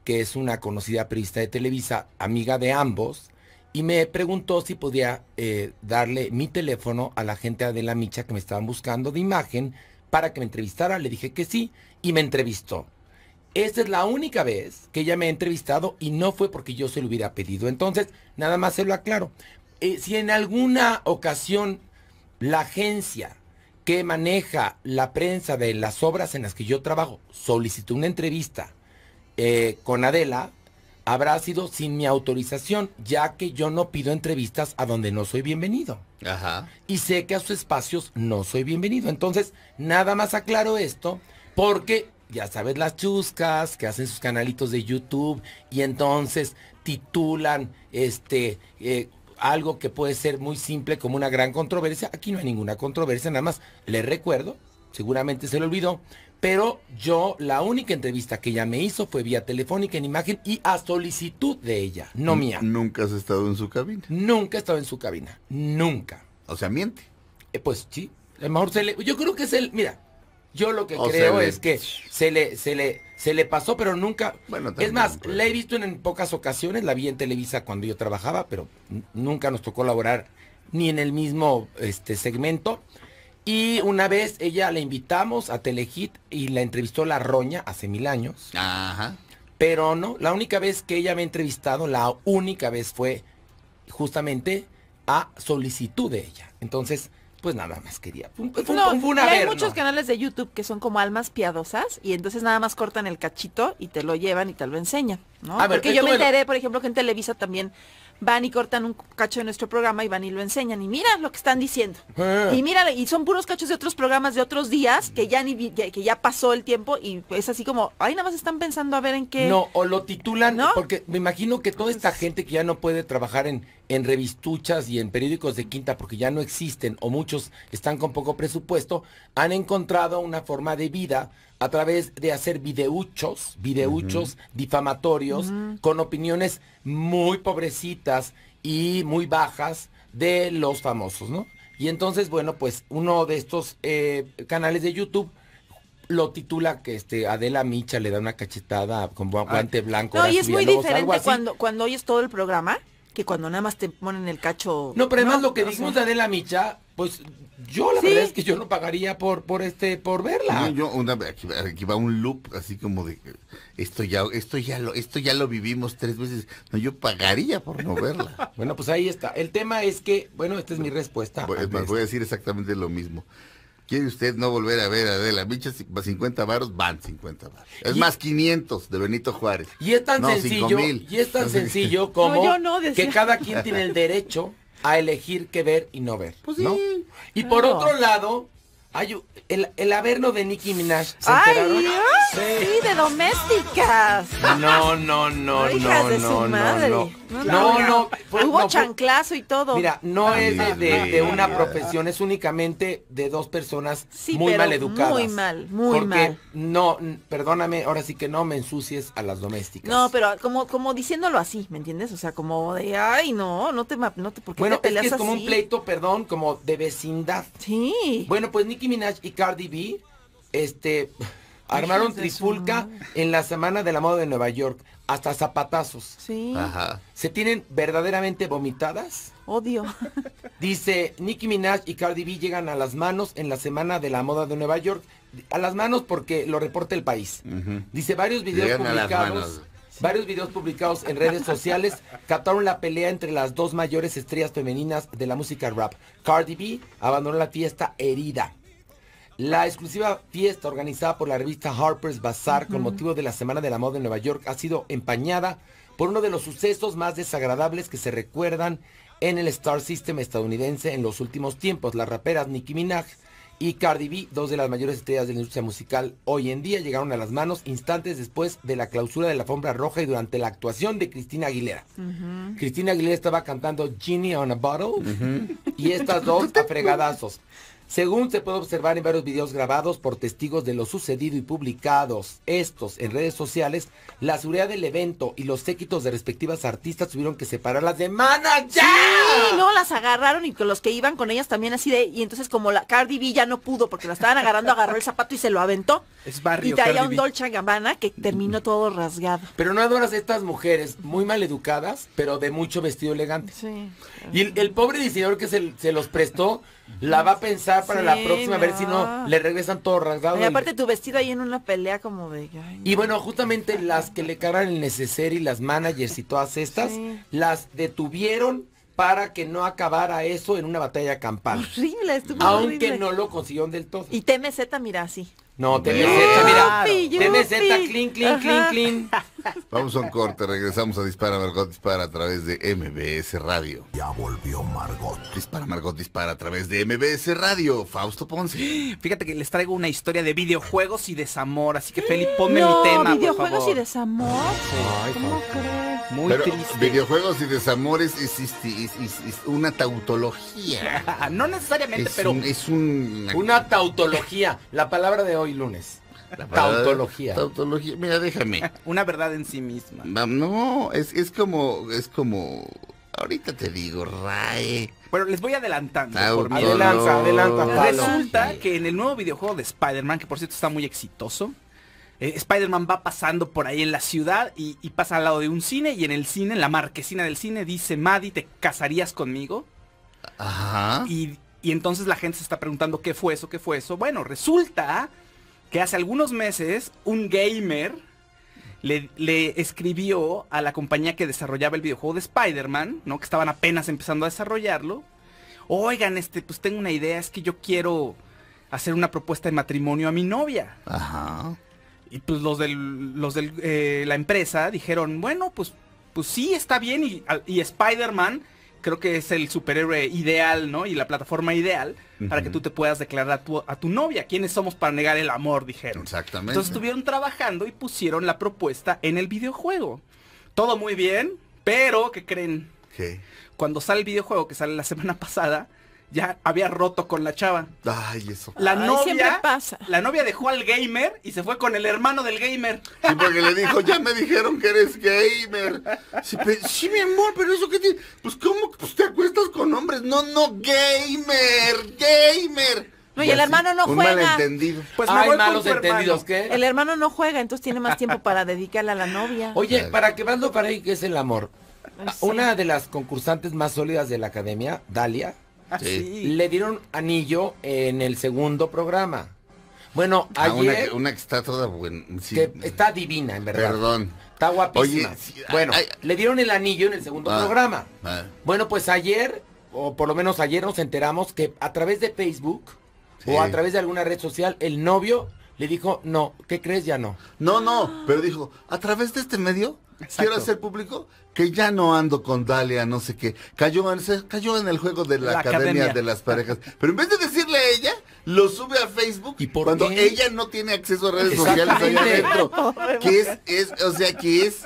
que es una conocida periodista de Televisa, amiga de ambos, y me preguntó si podía eh, darle mi teléfono a la gente de la Micha que me estaban buscando de imagen para que me entrevistara. Le dije que sí y me entrevistó. Esta es la única vez que ella me ha entrevistado y no fue porque yo se lo hubiera pedido. Entonces, nada más se lo aclaro. Eh, si en alguna ocasión la agencia que maneja la prensa de las obras en las que yo trabajo solicitó una entrevista eh, con Adela, habrá sido sin mi autorización, ya que yo no pido entrevistas a donde no soy bienvenido. Y sé que a sus espacios no soy bienvenido. Entonces, nada más aclaro esto, porque ya sabes las chuscas que hacen sus canalitos de YouTube y entonces titulan este eh, algo que puede ser muy simple como una gran controversia. Aquí no hay ninguna controversia, nada más les recuerdo, seguramente se lo olvidó, pero yo la única entrevista que ella me hizo fue vía telefónica en imagen y a solicitud de ella, no mía. ¿Nunca has estado en su cabina? Nunca he estado en su cabina, nunca. O sea, miente. Eh, pues sí, a lo mejor se le... Yo creo que es el... Mira, yo lo que creo es que se le, se le, se le pasó, pero nunca... Bueno, es más, la he visto en, pocas ocasiones, la vi en Televisa cuando yo trabajaba, pero nunca nos tocó colaborar ni en el mismo este, segmento. Y una vez ella la invitamos a Telehit y la entrevistó La Roña hace mil años. Ajá. Pero no, la única vez que ella me ha entrevistado, la única vez fue justamente a solicitud de ella. Entonces, pues nada más quería. no, hay muchos canales de YouTube que son como almas piadosas y entonces nada más cortan el cachito y te lo llevan y te lo enseñan, ¿no? Porque eh, yo me enteré, por ejemplo, que en Televisa también van y cortan un cacho de nuestro programa y van y lo enseñan. Y mira lo que están diciendo. Ah. Y mira, y son puros cachos de otros programas de otros días que ya ni que ya pasó el tiempo y es así como, ay, nada más están pensando a ver en qué. No, o lo titulan, porque me imagino que toda esta gente que ya no puede trabajar en, en revistuchas y en periódicos de quinta porque ya no existen o muchos están con poco presupuesto, han encontrado una forma de vida a través de hacer videuchos, videuchos difamatorios con opiniones muy pobrecitas y muy bajas de los famosos, ¿no? Y entonces, bueno, pues uno de estos eh, canales de YouTube lo titula que este Adela Micha le da una cachetada con ah. guante blanco. No, y es muy diferente cuando, cuando oyes todo el programa que cuando nada más te ponen el cacho. No, pero además lo que dijimos de la Micha, pues yo la verdad es que yo no pagaría por por este por verla. yo una, aquí, va un loop así como de esto ya esto ya lo esto ya lo vivimos tres veces. No, yo pagaría por no verla. bueno, pues ahí está. El tema es que, bueno, esta es mi respuesta. voy a decir exactamente lo mismo. ¿Quiere usted no volver a ver a Adela Micha? 50 varos, van 50 varos. Es más 500 de Benito Juárez. Y es tan sencillo, y es tan sencillo como que cada quien tiene el derecho a elegir qué ver y no ver. Pues Y por otro lado, Ay, el, el averno de Nicki Minaj. ¿se Ay, Sí. de domésticas. No, no, no, no, no, de su no, madre. no, no, Hubo chanclazo y todo. Mira, no ah, es de, de, una profesión, es únicamente de dos personas muy mal educadas. Muy mal, muy porque No, perdóname, ahora sí que no me ensucies a las domésticas. No, pero como, como diciéndolo así, ¿me entiendes? O sea, como de, ay, no, no te, no te, ¿por qué bueno, te peleas es que es como un pleito, perdón, como de vecindad. Sí. Bueno, pues Nicki Nicki Minaj y Cardi B, este, armaron trifulca en la semana de la moda de Nueva York. Hasta zapatazos. Sí. Se tienen verdaderamente vomitadas. Odio. Dice, Nicki Minaj y Cardi B llegan a las manos en la semana de la moda de Nueva York. A las manos porque lo reporta el país. Dice, varios videos Varios videos publicados en redes sociales captaron la pelea entre las dos mayores estrellas femeninas de la música rap. Cardi B abandonó la fiesta herida. La exclusiva fiesta organizada por la revista Harper's Bazaar con motivo de la Semana de la Moda en Nueva York ha sido empañada por uno de los sucesos más desagradables que se recuerdan en el Star System estadounidense en los últimos tiempos. Las raperas Nicki Minaj y Cardi B, dos de las mayores estrellas de la industria musical hoy en día, llegaron a las manos instantes después de la clausura de la alfombra roja y durante la actuación de Cristina Aguilera. Cristina Aguilera estaba cantando Genie on a Bottle y estas dos a fregadazos. Según se puede observar en varios videos grabados por testigos de lo sucedido y publicados estos en redes sociales, la seguridad del evento y los séquitos de respectivas artistas tuvieron que separarlas de ¡Ya! Sí, no, las agarraron y los que iban con ellas también así de... Y entonces como la Cardi B ya no pudo porque la estaban agarrando, agarró el zapato y se lo aventó. Es barrio, Y traía un Dolce Gabbana que terminó todo rasgado. Pero no adoras estas mujeres muy mal educadas, pero de mucho vestido elegante. Sí. Y el, pobre diseñador que se, se, los prestó, la va a pensar para la próxima, a ver si no le regresan todo rasgado. Y aparte tu vestido ahí en una pelea como de... Y bueno, justamente las que le cargan el neceser y las managers y todas estas, las detuvieron para que no acabara eso en una batalla campal. Horrible, estuvo Aunque no lo consiguieron del todo. Y TMZ, mira, así. No, TMZ, mira. TMZ, clean, clean, clean, clean. Vamos a un corte, regresamos a Dispara Margot Dispara a través de MBS Radio. Ya volvió Margot. Dispara Margot Dispara a través de MBS Radio. Fausto Ponce. Fíjate que les traigo una historia de videojuegos y desamor, así que Felipe, ponme mi tema, videojuegos y desamor. Ay, ¿Cómo Muy Videojuegos y desamor es, una tautología. no necesariamente, pero. es Una tautología. La palabra de hoy lunes tautología. Tautología. Mira, déjame. Una verdad en sí misma. No, es, como, es como, ahorita te digo, Rae. bueno les voy adelantando. Por adelanta, adelanta. Resulta que en el nuevo videojuego de Spider-Man, que por cierto está muy exitoso, eh, Spider-Man va pasando por ahí en la ciudad y, pasa al lado de un cine y en el cine, en la marquesina del cine, dice, Maddy, ¿te casarías conmigo? Ajá. Y, y entonces la gente se está preguntando, ¿qué fue eso? ¿Qué fue eso? Bueno, resulta que hace algunos meses un gamer le, escribió a la compañía que desarrollaba el videojuego de Spider-Man, ¿no? Que estaban apenas empezando a desarrollarlo. Oigan, este, pues tengo una idea, es que yo quiero hacer una propuesta de matrimonio a mi novia. Ajá. Y pues los de los eh, la empresa dijeron, bueno, pues, pues sí, está bien. Y, y Spider-Man creo que es el superhéroe ideal, ¿no? Y la plataforma ideal para que tú te puedas declarar a tu, novia. ¿Quiénes somos para negar el amor? Dijeron. Exactamente. Entonces estuvieron trabajando y pusieron la propuesta en el videojuego. Todo muy bien, pero ¿qué creen? Sí. Cuando sale el videojuego que sale la semana pasada, ya había roto con la chava. Ay, eso. La novia pasa. La novia dejó al gamer y se fue con el hermano del gamer. Y porque le dijo, ya me dijeron que eres gamer. Sí, mi amor, pero eso que tiene. Pues cómo pues te acuestas con hombres. No, no, gamer, gamer. No, y, el hermano no un juega. Malentendido. Pues malos entendidos, ¿qué? El hermano no juega, entonces tiene más tiempo para dedicarle a la novia. Oye, para que vanlo para ahí, que es el amor? Una de las concursantes más sólidas de la academia, Dalia, le dieron anillo en el segundo programa. Bueno, ah, ayer... Una, que está toda buena. está divina, en verdad. Perdón. Está guapísima. bueno, le dieron el anillo en el segundo ah, programa. Ah. Bueno, pues ayer, o por lo menos ayer nos enteramos que a través de Facebook o a través de alguna red social, el novio le dijo, no, ¿qué crees? Ya no. No, no, pero dijo, a través de este medio quiero hacer público que ya no ando con Dalia, no sé qué. Cayó en, cayó en el juego de la, academia, de las parejas. Pero en vez de decirle a ella, lo sube a Facebook ¿Y por cuando ella no tiene acceso a redes sociales allá adentro. Que es, es, o sea, que es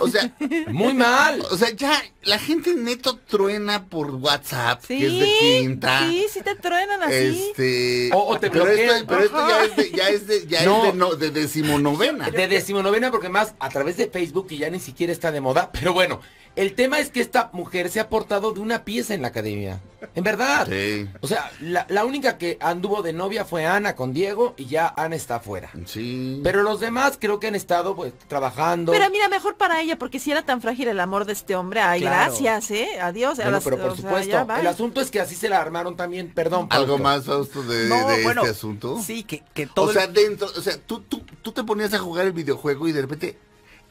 o sea, muy mal. O sea, ya la gente neto truena por WhatsApp, que es de quinta. Sí, sí te truenan así. Este, o, te pero Esto, pero ya es de, ya es de, ya es de, de decimonovena. De decimonovena, porque más a través de Facebook, que ya ni siquiera está de moda, pero bueno, el tema es que esta mujer se ha portado de una pieza en la academia. En verdad. Sí. O sea, la, única que anduvo de novia fue Ana con Diego y ya Ana está afuera. Sí. Pero los demás creo que han estado pues trabajando. Pero mira, mejor para ella, porque si era tan frágil el amor de este hombre, ay, gracias, ¿eh? Adiós. pero por supuesto, el asunto es que así se la armaron también, perdón. ¿Algo más, Fausto, de, este asunto? Sí, que, todo. O sea, dentro, o sea, tú, tú te ponías a jugar el videojuego y de repente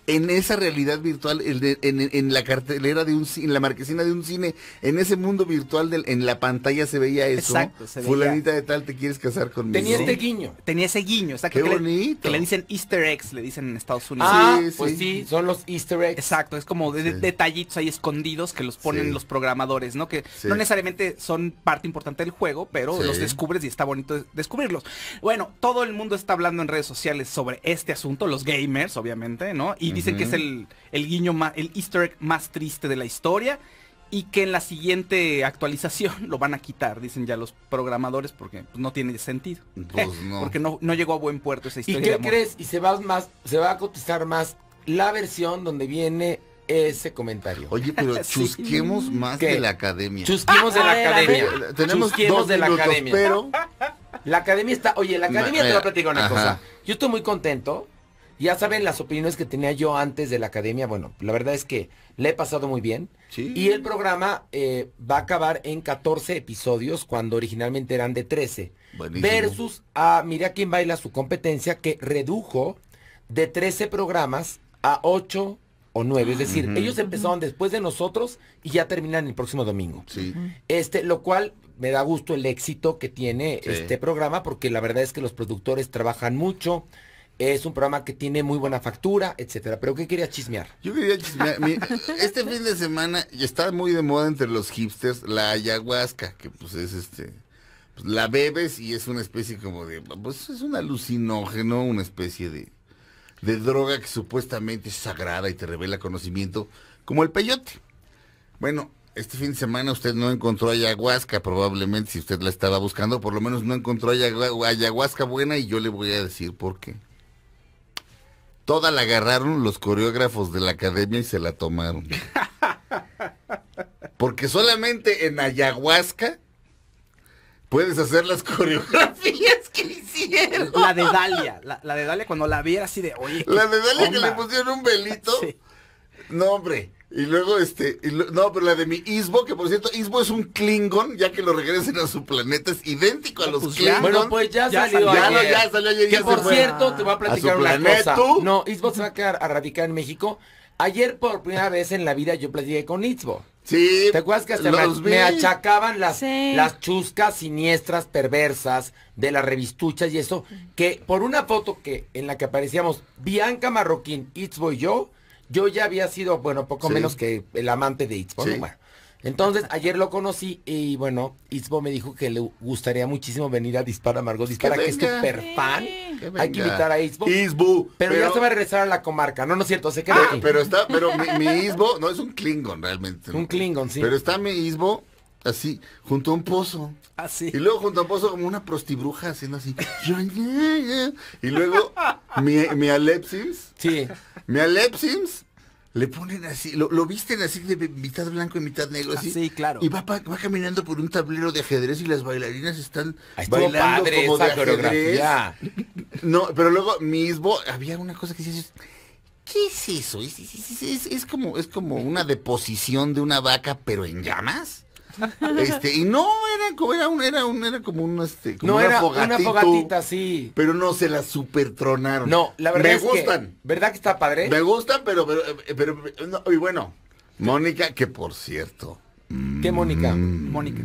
en esa realidad virtual, en, la cartelera de un en la marquesina de un cine, en ese mundo virtual, del, en la pantalla se veía eso. Exacto, Fulanita de tal, te quieres casar conmigo. Tenía este guiño. Tenía ese guiño. que, Qué bonito. Le, que le dicen easter eggs, le dicen en Estados Unidos. Ah, sí, pues sí. son los easter eggs. Exacto, es como detallitos ahí escondidos que los ponen los programadores, ¿no? Que no necesariamente son parte importante del juego, pero los descubres y está bonito descubrirlos. Bueno, todo el mundo está hablando en redes sociales sobre este asunto, los gamers, obviamente, ¿no? Y Dicen que es el, guiño, el easter egg más triste de la historia y que en la siguiente actualización lo van a quitar, dicen ya los programadores, porque pues, no tiene sentido. Pues, porque no, llegó a buen puerto esa historia. ¿Y qué crees? Y se va, más, se va a cotizar más la versión donde viene ese comentario. Oye, pero chusquemos más de la academia. Chusquemos de la academia. tenemos dos de la academia. Pero... La academia está, oye, la academia te va a platicar una cosa. Yo estoy muy contento ya saben las opiniones que tenía yo antes de la academia. Bueno, la verdad es que le he pasado muy bien. Y el programa eh, va a acabar en 14 episodios cuando originalmente eran de 13. Versus a Mira quién baila su competencia que redujo de 13 programas a 8 o 9. Es ah, decir, ellos empezaron después de nosotros y ya terminan el próximo domingo. Este, lo cual me da gusto el éxito que tiene este programa porque la verdad es que los productores trabajan mucho es un programa que tiene muy buena factura, etcétera. Pero ¿qué quería chismear? Yo quería chismear. este fin de semana está muy de moda entre los hipsters la ayahuasca, que pues es este. Pues, la bebes y es una especie como de. Pues es un alucinógeno, una especie de. de droga que supuestamente es sagrada y te revela conocimiento, como el peyote. Bueno, este fin de semana usted no encontró ayahuasca, probablemente si usted la estaba buscando, por lo menos no encontró ayahuasca buena y yo le voy a decir por qué. Toda la agarraron los coreógrafos de la academia y se la tomaron. Porque solamente en ayahuasca puedes hacer las coreografías que hicieron. La de Dalia, la, de Dalia cuando la viera así de, oye. La de Dalia que le pusieron un velito. No, hombre. Y luego, este, no, pero la de mi Isbo, que por cierto, Isbo es un Klingon, ya que lo regresen a su planeta, es idéntico a los pues Klingon. Bueno, pues ya, salió, Ya, ya salió ayer. Que por cierto, te voy a platicar una planeta. cosa. No, Isbo se va a quedar a radicar en México. Ayer por primera vez en la vida yo platicé con Isbo. Sí. ¿Te acuerdas que hasta me, achacaban las, las chuscas siniestras perversas de las revistuchas y eso? Que por una foto que en la que aparecíamos Bianca Marroquín, Isbo y yo, yo ya había sido, bueno, poco menos que el amante de Itzbo. entonces, ayer lo conocí y bueno, Isbo me dijo que le gustaría muchísimo venir a Dispara Margot Dispara, que, es fan. Hay que invitar a Isbo. Isbo. Pero, ya se va a regresar a la comarca, ¿no? No es cierto, se que... Ah, pero está, pero mi, mi Isbo, no, es un Klingon realmente. Un Klingon, sí. Pero está mi Isbo así, junto a un pozo. Así. Ah, y luego junto a un pozo como una prostibruja haciendo así. y luego mi, mi Sí. Mi Alepsims le ponen así, lo, visten así de mitad blanco y mitad negro así. Ah, sí, claro. Y va, va caminando por un tablero de ajedrez y las bailarinas están bailando como No, pero luego mismo había una cosa que dices, ¿qué es eso? es, como es como una deposición de una vaca pero en llamas este, y no era como era un, era un, era como un este, no, era una fogatita, sí. Pero no se la supertronaron. No, la verdad. Me gustan. ¿Verdad que está padre? Me gustan, pero, pero, eh, pero, y bueno. Mónica, que por cierto. ¿Qué Mónica? Mm, Mónica.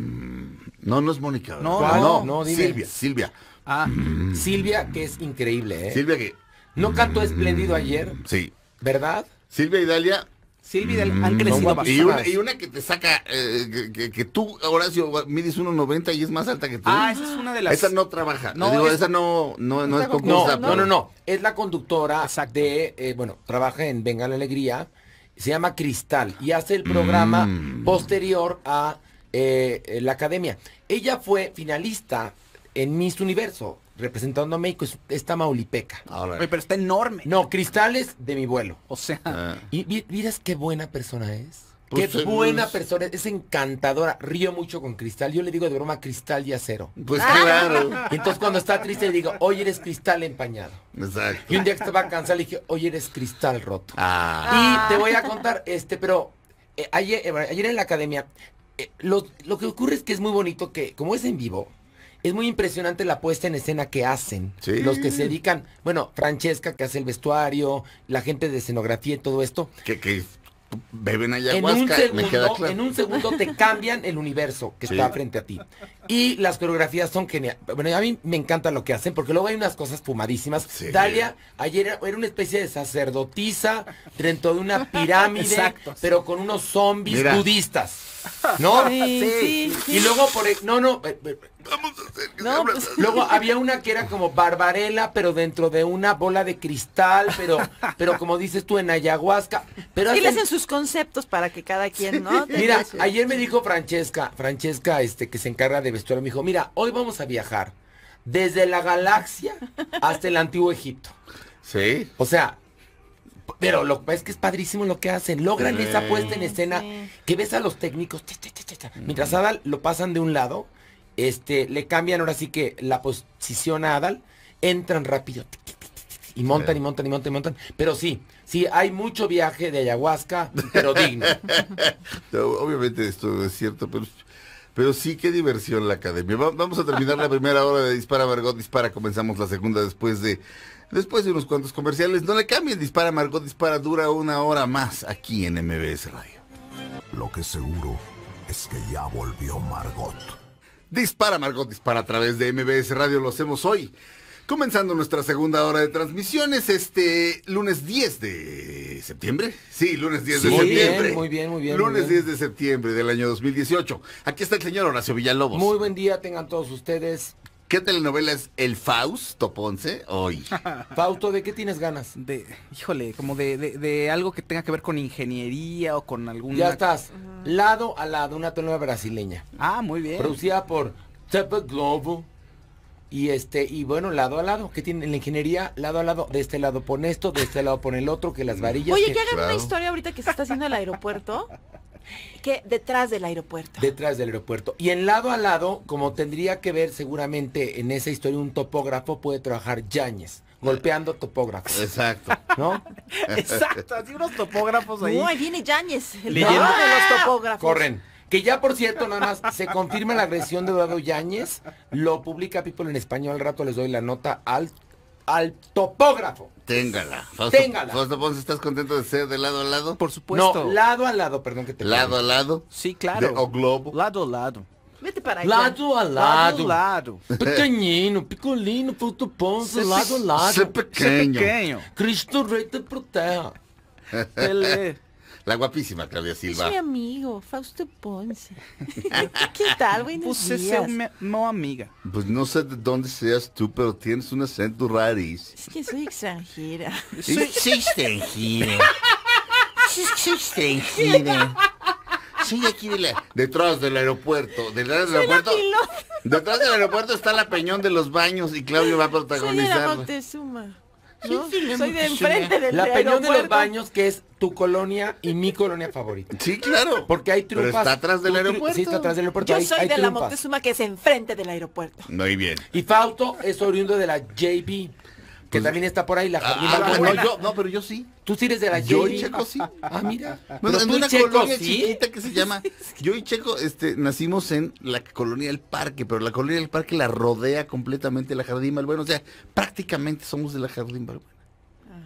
No, no es Mónica. No, no, no, Silvia, Silvia. Ah, mm. Silvia, que es increíble, ¿eh? Silvia que. No cantó espléndido mm, ayer. Sí. ¿Verdad? Silvia y Dalia Sí, del, han mm, crecido bastante. Y una, que te saca, eh, que, tú, Horacio, mides 1.90 y es más alta que tú. Ah, esa es una de las. Esa no trabaja. No, Digo, esa no, no, no es concursa. No, no, no, Es la conductora de, eh, bueno, trabaja en Venga la Alegría. Se llama Cristal y hace el programa mm. posterior a eh, la academia. Ella fue finalista en Miss Universo representando a México es, Maulipeca. pero está enorme. No, cristales de mi vuelo. O sea. Ah. Y miras qué buena persona es. Pues qué buena persona, es encantadora, río mucho con Cristal, yo le digo de broma Cristal y Acero. Pues claro. entonces cuando está triste le digo, hoy eres Cristal empañado. Exacto. Y un día que estaba cansado le dije, hoy eres Cristal roto. Ah. Y te voy a contar, este, pero eh, eh, ayer, en la academia, eh, lo, lo que ocurre es que es muy bonito que, como es en vivo, es muy impresionante la puesta en escena que hacen. Los que se dedican, bueno, Francesca que hace el vestuario, la gente de escenografía y todo esto. Que, beben allá. en un, segundo, en un segundo te cambian el universo que está frente a ti. Y las coreografías son geniales. Bueno, a mí me encanta lo que hacen porque luego hay unas cosas fumadísimas. Dalia ayer era, una especie de sacerdotisa dentro de una pirámide, pero con unos zombies budistas. ¿No? Sí, Y luego por el, no, no, vamos a hacer que pues, Luego había una que era como barbarela, pero dentro de una bola de cristal, pero pero como dices tú en ayahuasca, pero hacen... hacen sus conceptos para que cada quien, ¿no? Mira, ayer me dijo Francesca, Francesca este que se encarga de vestuario, me dijo, "Mira, hoy vamos a viajar desde la galaxia hasta el antiguo Egipto." Sí. O sea, pero lo que es que es padrísimo lo que hacen. Logran esa puesta en escena que ves a los técnicos. Mientras Adal lo pasan de un lado, este, le cambian ahora sí que la posición a Adal, entran rápido. Y montan, y montan, y montan, y montan. Pero sí, sí, hay mucho viaje de ayahuasca, pero digno. obviamente esto es cierto, pero pero sí, qué diversión la academia. vamos a terminar la primera hora de Dispara Margot, Dispara. Comenzamos la segunda después de después de unos cuantos comerciales. No le cambien, Dispara Margot, Dispara. Dura una hora más aquí en MBS Radio. Lo que seguro es que ya volvió Margot. Dispara Margot, Dispara a través de MBS Radio. Lo hacemos hoy Comenzando nuestra segunda hora de transmisiones, este lunes 10 de septiembre. Sí, lunes 10 de septiembre. Bien, muy bien, muy bien. Lunes 10 de septiembre del año 2018. Aquí está el señor Horacio Villalobos. Muy buen día, tengan todos ustedes. ¿Qué telenovela es El Fausto Ponce hoy? Fausto, ¿de qué tienes ganas? De, híjole, como de, algo que tenga que ver con ingeniería o con algún... Ya estás, lado a lado, una telenovela brasileña. Ah, muy bien. Producida por Tepe Globo. Y este, y bueno, lado a lado, que tiene la ingeniería, lado a lado, de este lado pone esto, de este lado pone el otro, que las varillas. Oye, que, hagan una historia ahorita que se está haciendo el aeropuerto. Que detrás del aeropuerto. Detrás del aeropuerto. Y en lado a lado, como tendría que ver seguramente en esa historia, un topógrafo puede trabajar yañez golpeando topógrafos. Exacto. ¿No? Exacto, así unos topógrafos ahí. Uy, viene Yáñez, el de los topógrafos. Corren. Que ya, por cierto, nada más se confirma la agresión de Eduardo Yáñez. Lo publica People en español. Al rato les doy la nota al, al topógrafo. Téngala. Téngala. ¿estás contento de ser de lado a lado? Por supuesto. No, lado a lado, perdón que te ¿Lado a lado? Sí, claro. ¿O globo? Lado a lado. Vete para allá. Lado a lado. Lado Pequeñino, picolino, Fausto Ponce, lado a lado. Sé pequeño. Cristo Rey te proteja. La guapísima Claudia Silva. Es mi amigo, Fausto Ponce. ¿Qué tal? Buenos pues días. Ese me, no amiga. Pues no sé de dónde seas tú, pero tienes un acento rarísimo. Es que soy extranjera. Soy, soy extranjera. soy extranjera. Soy aquí de la, detrás del aeropuerto. Detrás del aeropuerto. Detrás del aeropuerto está la Peñón de los Baños y Claudio va a protagonizar. Soy la soy de enfrente del La Peñón de los Baños, que es tu colonia y mi colonia favorita. Sí, claro. Porque hay trufas. Pero está atrás del aeropuerto. Sí, está atrás del aeropuerto. Yo soy de la Montezuma, que es enfrente del aeropuerto. Muy bien. Y Fausto es oriundo de la JB que pues, también está por ahí la ah, Jardín ah, No, pero yo sí. Tú sí eres de la Yo y Checo sí. Ah, mira. Bueno, en una colonia chiquita que se llama. Yo y Checo este, nacimos en la colonia del parque, pero la colonia del parque la rodea completamente la Jardín Balbuena. O sea, prácticamente somos de la Jardín Balbuena.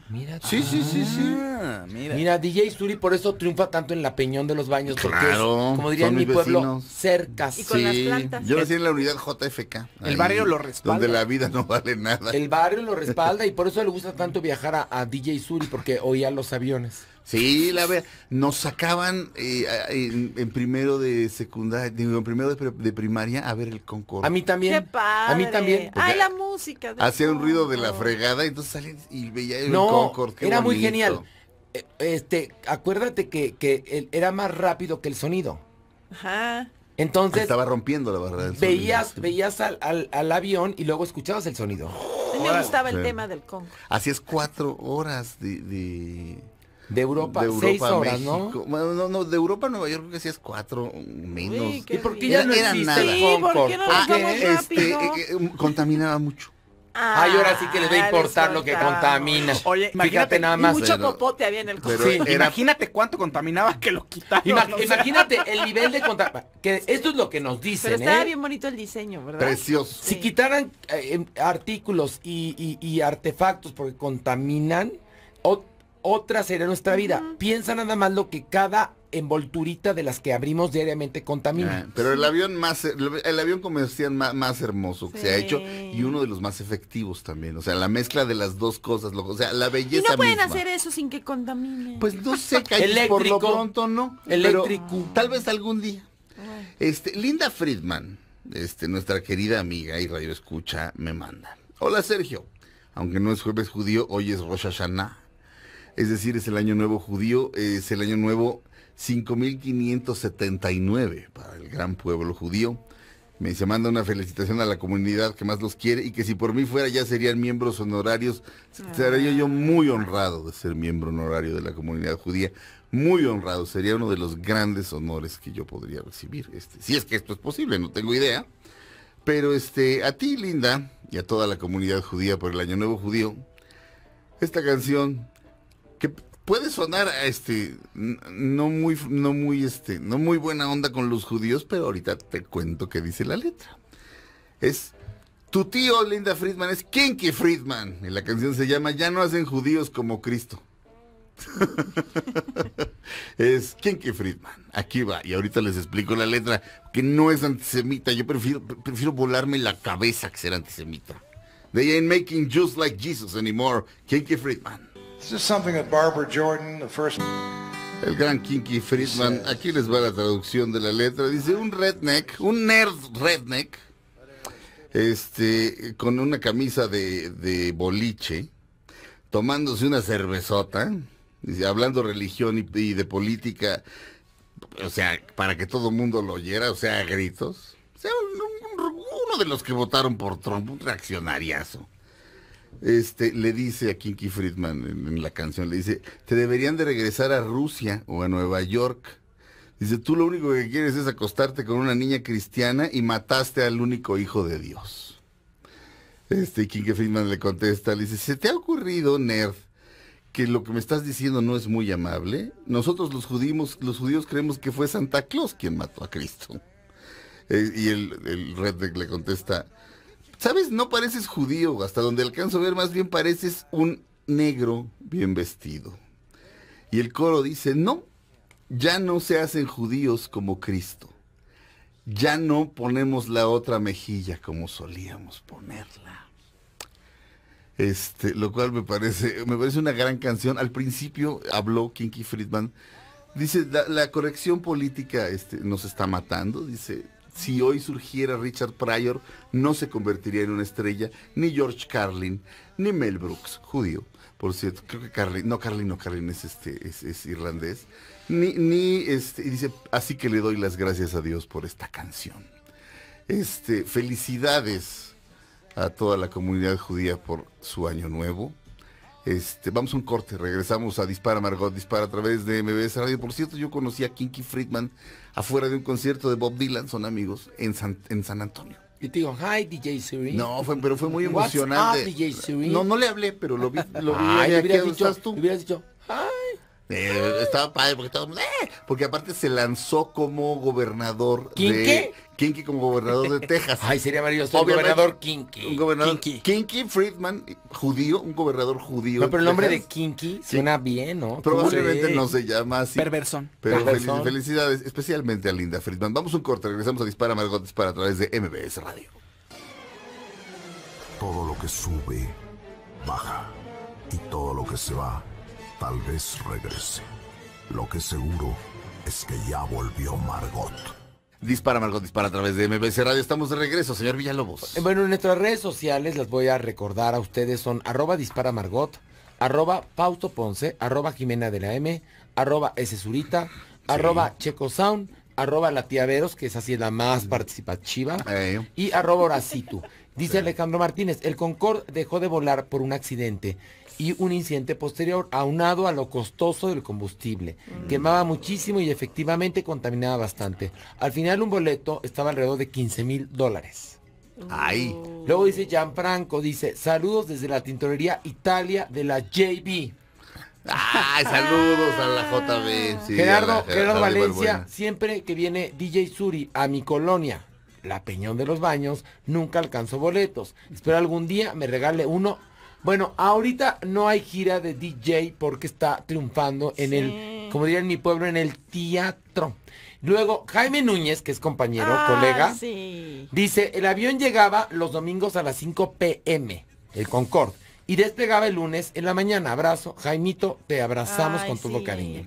Mira, sí, sí, sí, sí. Ah, mira. DJ Suri por eso triunfa tanto en la Peñón de los Baños, porque como diría en mi pueblo, cerca. cercas. Y con las plantas. Yo nací en la unidad JFK. el barrio lo respalda. Donde la vida no vale nada. El barrio lo respalda y por eso le gusta tanto viajar a, a DJ Suri, porque oía los aviones. Sí, la verdad. Nos sacaban eh, en, primero de secundaria, en primero de, primaria a ver el Concorde. A mí también. A mí también. Ay, la música. Hacía un ruido de la fregada, y entonces salen y veía el no, era muy genial. Eh, este, acuérdate que, que, era más rápido que el sonido. Ajá. Entonces. Estaba rompiendo la barra del sonido. veías al, al, al avión y luego escuchabas el sonido. Me gustaba el tema del Así es cuatro horas de, de Europa, de Europa ¿no? no, de Europa a Nueva York creo que sí es cuatro menos. ¿Y por qué ya no era nada? Ah, este, eh, eh, eh, contaminaba mucho. Ah, Ay, ahora sí que les va a ah, importar lo que contamina. Oye, imagínate nada más. Mucho pero, había en el sí, Imagínate cuánto contaminaba que lo quitaron. Imagínate el nivel de contaminación. Que esto es lo que nos dicen. Pero estaba bien bonito el diseño, ¿verdad? Precioso. Si quitaran artículos y, y, y artefactos porque contaminan, otra será nuestra vida. Piensa nada más lo que cada envolturita de las que abrimos diariamente contamina. Ah, pero el avión más, el avión comercial más, hermoso que se ha hecho y uno de los más efectivos también. O sea, la mezcla de las dos cosas, o sea, la belleza. Y no pueden hacer eso sin que contamine. Pues no sé, qué por lo pronto no. Eléctrico. tal vez algún día. Este, Linda Friedman, este, nuestra querida amiga y radio escucha, me manda. Hola Sergio. Aunque no es jueves judío, hoy es Rosh Hashanah es decir, es el año nuevo judío, es el año nuevo 5579 para el gran pueblo judío. Me dice, manda una felicitación a la comunidad que más los quiere y que si por mí fuera ya serían miembros honorarios. Sería yo muy honrado de ser miembro honorario de la comunidad judía. Muy honrado. Sería uno de los grandes honores que yo podría recibir. Este, si es que esto es posible, no tengo idea. Pero este, a ti, Linda, y a toda la comunidad judía por el Año Nuevo Judío, esta canción que puede sonar este no muy no muy este no muy buena onda con los judíos, pero ahorita te cuento qué dice la letra. Es tu tío Linda Friedman es Kinky Friedman y la canción se llama Ya no hacen judíos como Cristo. es Kinky Friedman. Aquí va y ahorita les explico la letra que no es antisemita. Yo prefiero prefiero volarme la cabeza que ser antisemita. They ain't making just like Jesus anymore. Kinky Friedman. El gran Kinky Friedman, aquí les va la traducción de la letra. Dice, un redneck, un nerd redneck, este, con una camisa de, boliche, tomándose una cervezota, dice, hablando religión y, de política, o sea, para que todo el mundo lo oyera, o sea, a gritos. sea, uno de los que votaron por Trump, un reaccionariazo este, le dice a Kinky Friedman en, la canción, le dice, te deberían de regresar a Rusia o a Nueva York. Dice, tú lo único que quieres es acostarte con una niña cristiana y mataste al único hijo de Dios. Este, Kinky Friedman le contesta, le dice, ¿se te ha ocurrido, nerd, que lo que me estás diciendo no es muy amable? Nosotros los judíos, los judíos creemos que fue Santa Claus quien mató a Cristo. Eh, y el, el redneck le contesta, ¿Sabes? No pareces judío, hasta donde alcanzo a ver, más bien pareces un negro bien vestido. Y el coro dice, no, ya no se hacen judíos como Cristo. Ya no ponemos la otra mejilla como solíamos ponerla. Este, lo cual me parece, me parece una gran canción. Al principio habló Kinky Friedman. Dice, la, corrección política este, nos está matando. Dice, si hoy surgiera Richard Pryor, no se convertiría en una estrella, ni George Carlin, ni Mel Brooks, judío, por cierto, creo que Carlin, no Carlin, no Carlin es este, es, irlandés, ni, este, y dice, así que le doy las gracias a Dios por esta canción. Este, felicidades a toda la comunidad judía por su año nuevo. Este, vamos a un corte, regresamos a Dispara Margot, Dispara a través de MBS Radio. Por cierto, yo conocí a Kinky Friedman afuera de un concierto de Bob Dylan, son amigos, en San, en San Antonio. Y te digo, hi DJ Siri. No, fue, pero fue muy What's No, no le hablé, pero lo vi, lo vi. Ay, le hubieras dicho, tú. hubieras dicho, hi. Eh, estaba padre porque eh, porque aparte se lanzó como gobernador ¿Kinky? de como gobernador de Texas. Ay, sería maravilloso. gobernador Kinky. Un Kinky. Friedman, judío, un gobernador judío. pero el nombre de Kinky suena bien, ¿no? Probablemente no se llama así. Perversón. Pero felicidades, especialmente a Linda Friedman. Vamos un corte, regresamos a Dispara Margot Dispara a través de MBS Radio. Todo lo que sube, baja. Y todo lo que se va Tal vez regrese. Lo que seguro es que ya volvió Margot. Dispara Margot, dispara a través de MBC Radio. Estamos de regreso, señor Villalobos. Eh, bueno, en nuestras redes sociales las voy a recordar a ustedes son arroba dispara Margot, arroba Fausto Ponce, arroba Jimena de la M, arroba S Checo arroba la Veros, que es así la más participativa, eh. y arroba Dice Alejandro Martínez, el Concorde dejó de volar por un accidente y un incidente posterior, aunado a lo costoso del combustible. Mm. Quemaba muchísimo y efectivamente contaminaba bastante. Al final un boleto estaba alrededor de 15 mil dólares. Ahí. Luego dice Gianfranco, dice, saludos desde la tintorería Italia de la JB. Ay, saludos a la JB. Gerardo, Gerardo Valencia, siempre que viene DJ Suri a mi colonia, la Peñón de los Baños, nunca alcanzo boletos. Espero algún día me regale uno bueno, ahorita no hay gira de DJ porque está triunfando en el, como diría en mi pueblo, en el teatro. Luego, Jaime Núñez, que es compañero, ah, colega, dice, el avión llegaba los domingos a las 5 pm, el Concorde, y despegaba el lunes en la mañana. Abrazo, Jaimito, te abrazamos con todo cariño.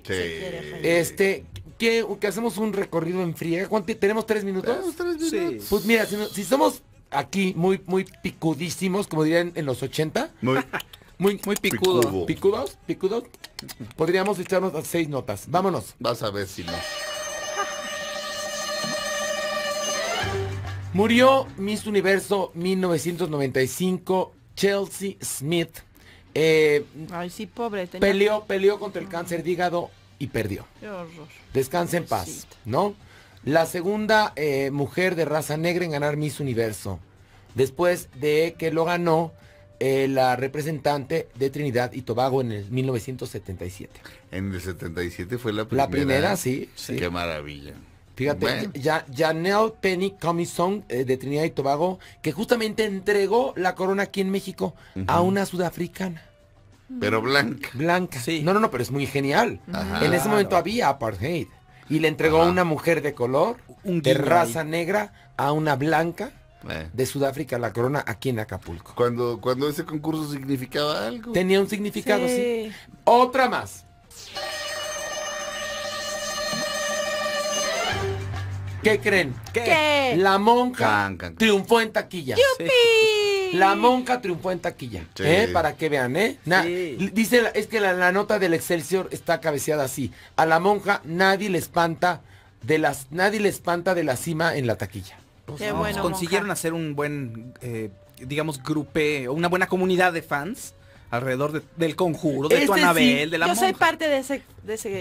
este, que, hacemos un recorrido en friega. ¿Tenemos tres minutos? Tenemos tres minutos. Pues mira, si somos aquí muy, muy picudísimos, como dirían en los 80. Muy, muy, muy picudo. Picudos, picudos. Podríamos echarnos a seis notas. Vámonos. Vas a ver si no. Murió Miss Universo 1995, Chelsea Smith. Eh, Ay, sí, pobre. Peleó, peleó contra el cáncer de hígado y perdió. Qué horror. Descanse en paz, ¿no? La segunda eh, mujer de raza negra en ganar Miss Universo. Después de que lo ganó eh, la representante de Trinidad y Tobago en el 1977. En el 77 fue la primera. La primera, sí. Qué maravilla. Fíjate, Janelle Penny Comison eh, de Trinidad y Tobago, que justamente entregó la corona aquí en México a una sudafricana. Pero blanca. Blanca. Sí. No, no, no, pero es muy genial. En ese momento había apartheid y le entregó a una mujer de color, de raza negra, a una blanca eh. de Sudáfrica la corona aquí en Acapulco. Cuando, cuando ese concurso significaba algo. Tenía un significado, sí. Otra más. ¿Qué creen? ¿Qué? La monja triunfó en taquilla. ¡Yupi! La monja triunfó en taquilla. Para que vean, ¿eh? Dice, es que la, nota del Excelsior está cabeceada así. A la monja nadie le espanta de las, nadie le espanta de la cima en la taquilla. Pues consiguieron hacer un buen, eh, digamos, grupe, una buena comunidad de fans alrededor del conjuro, de tu este Anabel, de la Yo soy parte de ese,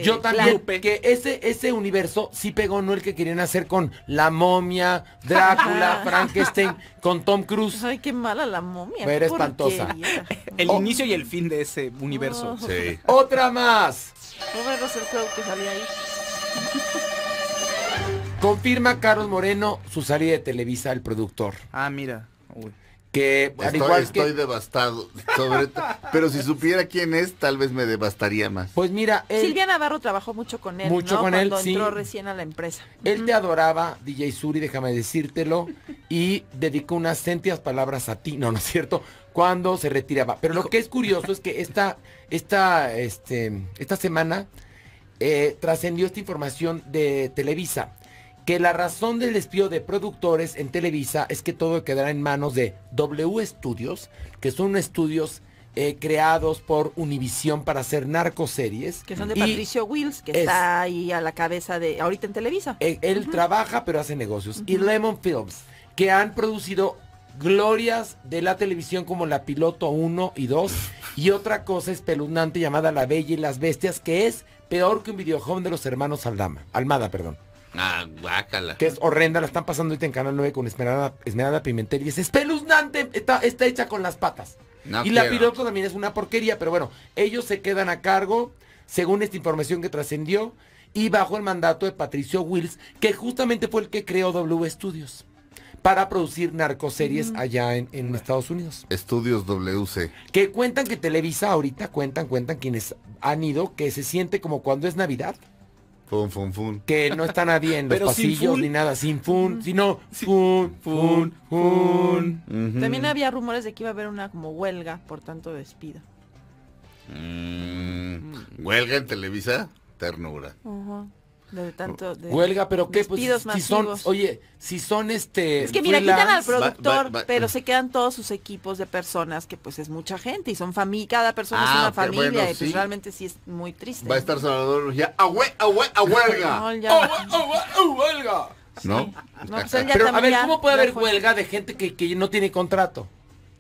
Yo también, que ese, ese universo sí pegó, no el que querían hacer con La Momia, Drácula, Frankenstein, con Tom Cruise. Ay, qué mala La Momia. Pero espantosa. El oh. inicio y el fin de ese universo. Oh. Sí. ¡Otra más! el que Confirma Carlos Moreno su salida de Televisa, el productor. Ah, mira. Uy que estoy, devastado pero si supiera quién es tal vez me devastaría más pues mira Silvia Navarro trabajó mucho con él mucho con cuando él entró recién a la empresa él te adoraba DJ Suri déjame decírtelo y dedicó unas centias palabras a ti no no es cierto cuando se retiraba pero lo que es curioso es que esta esta este esta semana eh, trascendió esta información de Televisa que la razón del despido de productores en Televisa es que todo quedará en manos de W Studios, que son estudios eh, creados por Univisión para hacer narcoseries. Que son de Patricio Wills, que está ahí a la cabeza de ahorita en Televisa. Eh, él trabaja pero hace negocios. Y Lemon Films, que han producido glorias de la televisión como La Piloto 1 y 2 y otra cosa espeluznante llamada La Bella y las Bestias, que es peor que un videojuego de los hermanos Aldama, Almada, perdón. Ah, Que es horrenda, la están pasando ahorita en Canal 9 con Esmeralda, Esmeralda Pimentel y es espeluznante, está, está hecha con las patas. y la piloto también es una porquería, pero bueno, ellos se quedan a cargo, según esta información que trascendió, y bajo el mandato de Patricio Wills, que justamente fue el que creó W Studios para producir narcoseries allá en, en, Estados Unidos. Estudios WC. Que cuentan que Televisa ahorita, cuentan, cuentan quienes han ido, que se siente como cuando es Navidad que no están nadie en los pasillos ni nada, sin fun, sino fun, fun, fun. También había rumores de que iba a haber una como huelga por tanto despido. Mm, huelga en Televisa, ternura. De huelga, pero qué pues, si son, oye, si son este Es que mira, quitan al productor, pero se quedan todos sus equipos de personas que pues es mucha gente y son familia, cada persona es ah, una familia y pues realmente sí es muy triste. Va a estar Salvador ya a, huelga, a, huelga, a huelga. no, a huelga. ¿No? Pues, pero a ver, ¿cómo puede haber huelga de gente que, que no tiene contrato?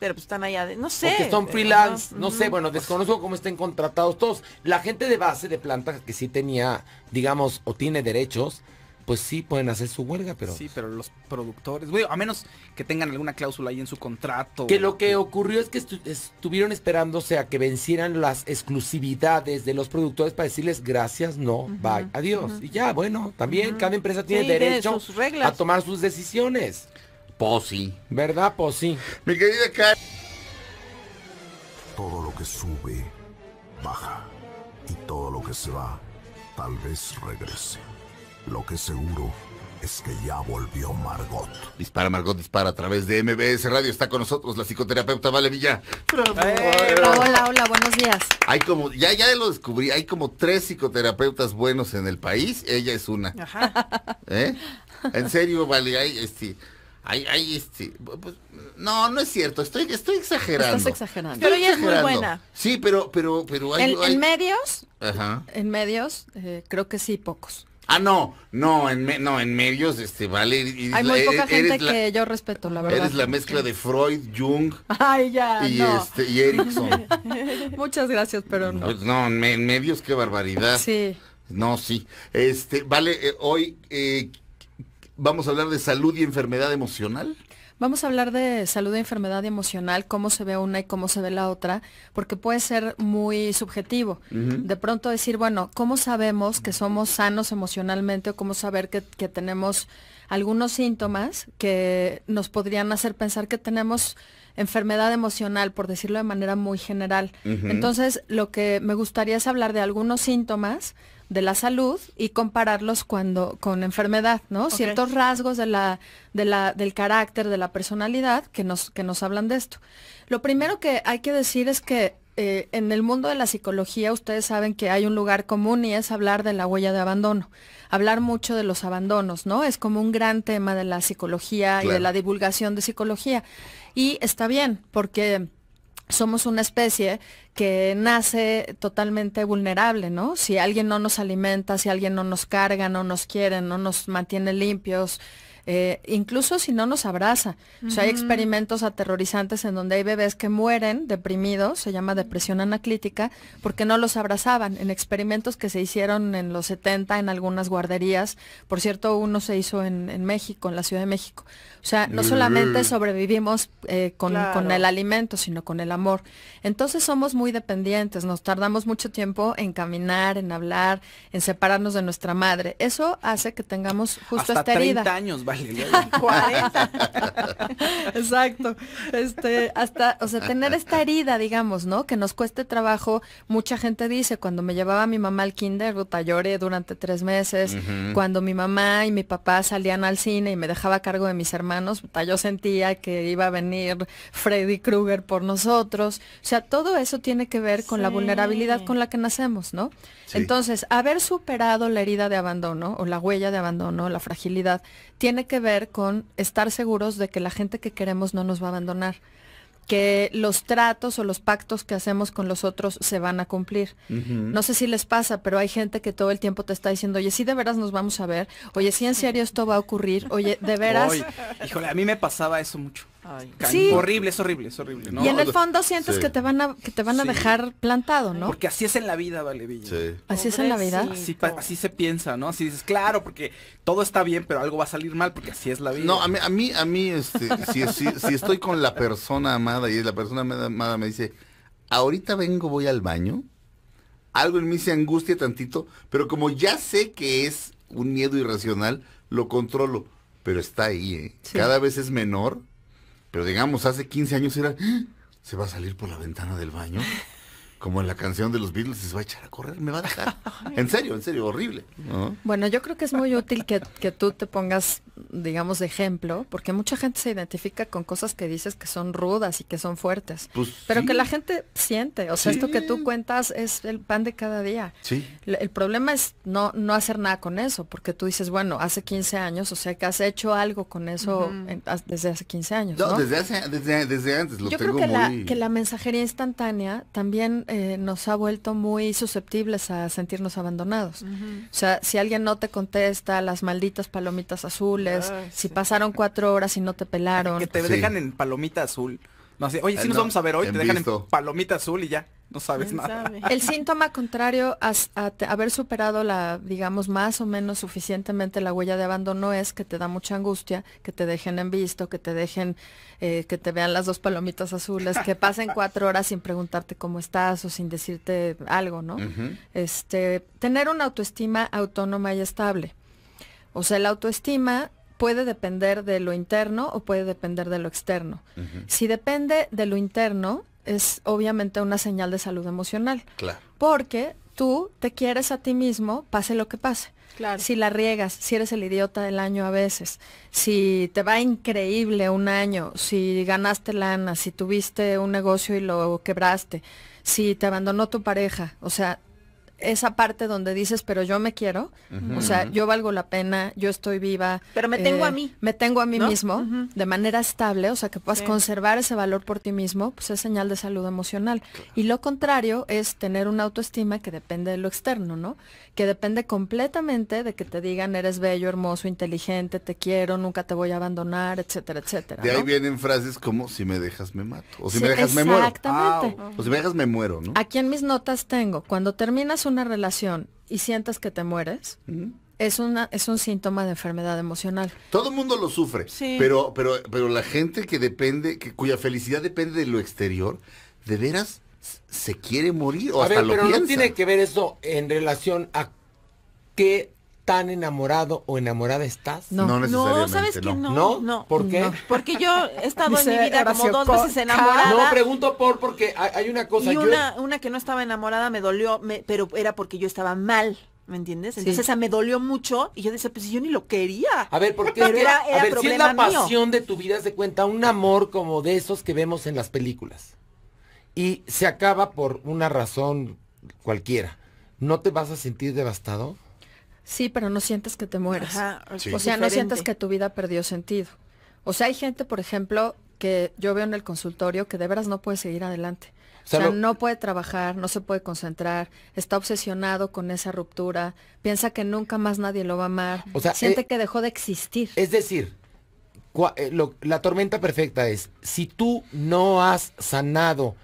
pero pues están allá de, no sé. Porque son freelance, no, sé, bueno, desconozco cómo estén contratados todos. La gente de base, de planta, que sí tenía, digamos, o tiene derechos, pues sí pueden hacer su huelga, pero... Sí, pero los productores, güey, a menos que tengan alguna cláusula ahí en su contrato. Que lo que ocurrió es que estuvieron esperándose a que vencieran las exclusividades de los productores para decirles gracias, no, bye, adiós. Y ya, bueno, también cada empresa tiene derecho a tomar sus decisiones. Posi, ¿Verdad? Posi. Mi querida Karen. Todo lo que sube, baja. Y todo lo que se va, tal vez regrese. Lo que seguro es que ya volvió Margot. Dispara, Margot, dispara a través de MBS Radio. Está con nosotros la psicoterapeuta Vale Villa. hola, hola, buenos días. Hay como, ya, ya lo descubrí, hay como tres psicoterapeutas buenos en el país. Ella es una. Ajá. ¿Eh? En serio, Vale, hay este. Ay, ay, este, pues, no, no es cierto, estoy, estoy exagerando. Estás exagerando. pero ella es muy buena. Sí, pero, pero, pero en, medios, Ajá. en medios, eh, creo que sí, pocos. Ah, no, no, en, no, en medios, este, vale. Hay muy eh, poca gente que yo respeto, la verdad. Eres la mezcla de Freud, Jung Ay, ya, y, este, y Erickson. Muchas gracias, pero no. No, en, medios, qué barbaridad. Sí. No, sí. Este, vale, eh, hoy, eh, vamos a hablar de salud y enfermedad emocional. Vamos a hablar de salud y enfermedad emocional, cómo se ve una y cómo se ve la otra, porque puede ser muy subjetivo. De pronto decir, bueno, ¿cómo sabemos que somos sanos emocionalmente o cómo saber que tenemos algunos síntomas que nos podrían hacer pensar que tenemos enfermedad emocional, por decirlo de manera muy general. Entonces, lo que me gustaría es hablar de algunos síntomas de la salud y compararlos cuando con enfermedad, ¿no? Ciertos rasgos de la, de la, del carácter, de la personalidad que nos, que nos hablan de esto. Lo primero que hay que decir es que eh, en el mundo de la psicología ustedes saben que hay un lugar común y es hablar de la huella de abandono, hablar mucho de los abandonos, ¿no? Es como un gran tema de la psicología y de la divulgación de psicología. Y está bien, porque somos una especie que nace totalmente vulnerable, ¿no? Si alguien no nos alimenta, si alguien no nos carga, no nos quiere, no nos mantiene limpios, eh, incluso si no nos abraza. O sea, hay experimentos aterrorizantes en donde hay bebés que mueren deprimidos, se llama depresión anaclítica, porque no los abrazaban. En experimentos que se hicieron en los 70 en algunas guarderías, por cierto, uno se hizo en, México, en la Ciudad de México. O sea, no solamente mm. sobrevivimos eh, con, el alimento, sino con el amor. Entonces somos muy dependientes, nos tardamos mucho tiempo en caminar, en hablar, en separarnos de nuestra madre. Eso hace que tengamos justo esta herida. Exacto. Este, hasta, o sea, tener esta herida, digamos, ¿no? Que nos cueste trabajo. Mucha gente dice, cuando me llevaba mi mamá al kinder, Ruta, lloré durante tres meses. Cuando mi mamá y mi papá salían al cine y me dejaba a cargo de mis hermanos, yo sentía que iba a venir Freddy Krueger por nosotros. O sea, todo eso tiene que ver con la vulnerabilidad con la que nacemos, ¿no? Entonces, haber superado la herida de abandono o la huella de abandono, la fragilidad, tiene que ver con estar seguros de que la gente que queremos no nos va a abandonar que los tratos o los pactos que hacemos con los otros se van a cumplir. No sé si les pasa, pero hay gente que todo el tiempo te está diciendo, oye, sí de veras nos vamos a ver, oye, sí en serio esto va a ocurrir, oye, de veras... Híjole, a mí me pasaba eso mucho sí. Horrible, es horrible, es horrible. Y en el fondo sientes que te van a, que te van a dejar plantado, ¿no? Porque así es en la vida, Vale Villa. Así es en la vida. Así, se piensa, ¿no? Así dices, claro, porque todo está bien, pero algo va a salir mal, porque así es la vida. No, a mí, a mí, este, si, estoy con la persona amada y la persona amada me dice, ahorita vengo, voy al baño, algo en mí se angustia tantito, pero como ya sé que es un miedo irracional, lo controlo. Pero está ahí, ¿eh? Cada vez es menor pero digamos, hace 15 años era, ah, ¿se va a salir por la ventana del baño? como en la canción de los Beatles, se va a echar a correr, me va a dejar. en serio, en serio, horrible. Bueno, yo creo que es muy útil que, que, tú te pongas, digamos, de ejemplo, porque mucha gente se identifica con cosas que dices que son rudas y que son fuertes, pues pero que la gente siente. O sea, esto que tú cuentas es el pan de cada día. Sí. El, problema es no, no hacer nada con eso, porque tú dices, bueno, hace 15 años, o sea, que has hecho algo con eso desde hace 15 años. No, Desde, desde, antes. Lo yo creo que, la, que la mensajería instantánea también eh, nos ha vuelto muy susceptibles a sentirnos abandonados. O sea, si alguien no te contesta, las malditas palomitas azules, ah, si pasaron cuatro horas y no te pelaron. Que te dejan en palomita azul. No oye, si sí eh, nos vamos a ver hoy, te dejan en palomita azul y ya, no sabes nada. El síntoma contrario a, haber superado la, digamos, más o menos suficientemente la huella de abandono es que te da mucha angustia, que te dejen en visto, que te dejen, eh, que te vean las dos palomitas azules, que pasen cuatro horas sin preguntarte cómo estás o sin decirte algo, ¿no? Este, tener una autoestima autónoma y estable. O sea, la autoestima puede depender de lo interno o puede depender de lo externo. Si depende de lo interno, es obviamente una señal de salud emocional. Claro. Porque tú te quieres a ti mismo, pase lo que pase. Claro. Si la riegas, si eres el idiota del año a veces, si te va increíble un año, si ganaste lana, si tuviste un negocio y lo quebraste, si te abandonó tu pareja, o sea, esa parte donde dices, pero yo me quiero, o sea, yo valgo la pena, yo estoy viva. Pero me tengo eh, a mí. Me tengo a mí mismo, de manera estable, o sea, que puedas conservar ese valor por ti mismo, pues es señal de salud emocional. Y lo contrario es tener una autoestima que depende de lo externo, ¿no? Que depende completamente de que te digan, eres bello, hermoso, inteligente, te quiero, nunca te voy a abandonar, etcétera, etcétera. De ahí vienen frases como, si me dejas, me mato, o si me dejas, me muero. Exactamente. Ah, o si me dejas, me muero, ¿no? Aquí en mis notas tengo, cuando terminas un una relación y sientas que te mueres, es, una, es un síntoma de enfermedad emocional. Todo el mundo lo sufre, pero, pero, pero la gente que depende, que, cuya felicidad depende de lo exterior, de veras se quiere morir o a ver, pero no tiene que ver eso en relación a qué tan enamorado o enamorada estás? No, no No, ¿sabes qué? no? No, ¿Por qué? Porque yo he estado en mi vida como dos veces enamorada. No, pregunto por porque hay una cosa. Y una, una que no estaba enamorada me dolió, pero era porque yo estaba mal. ¿Me entiendes? Entonces esa me dolió mucho y yo decía, pues yo ni lo quería. A ver, porque a ver, si es la pasión de tu vida, se cuenta un amor como de esos que vemos en las películas. Y se acaba por una razón cualquiera. ¿No te vas a sentir devastado? Sí, pero no sientes que te mueras, o, sea, no sientes que tu vida perdió sentido. O sea, hay gente, por ejemplo, que yo veo en el consultorio que de veras no puede seguir adelante. O sea, no puede trabajar, no se puede concentrar, está obsesionado con esa ruptura, piensa que nunca más nadie lo va a amar, o siente eh, que dejó de existir. Es decir, eh, la tormenta perfecta es, si tú no has sanado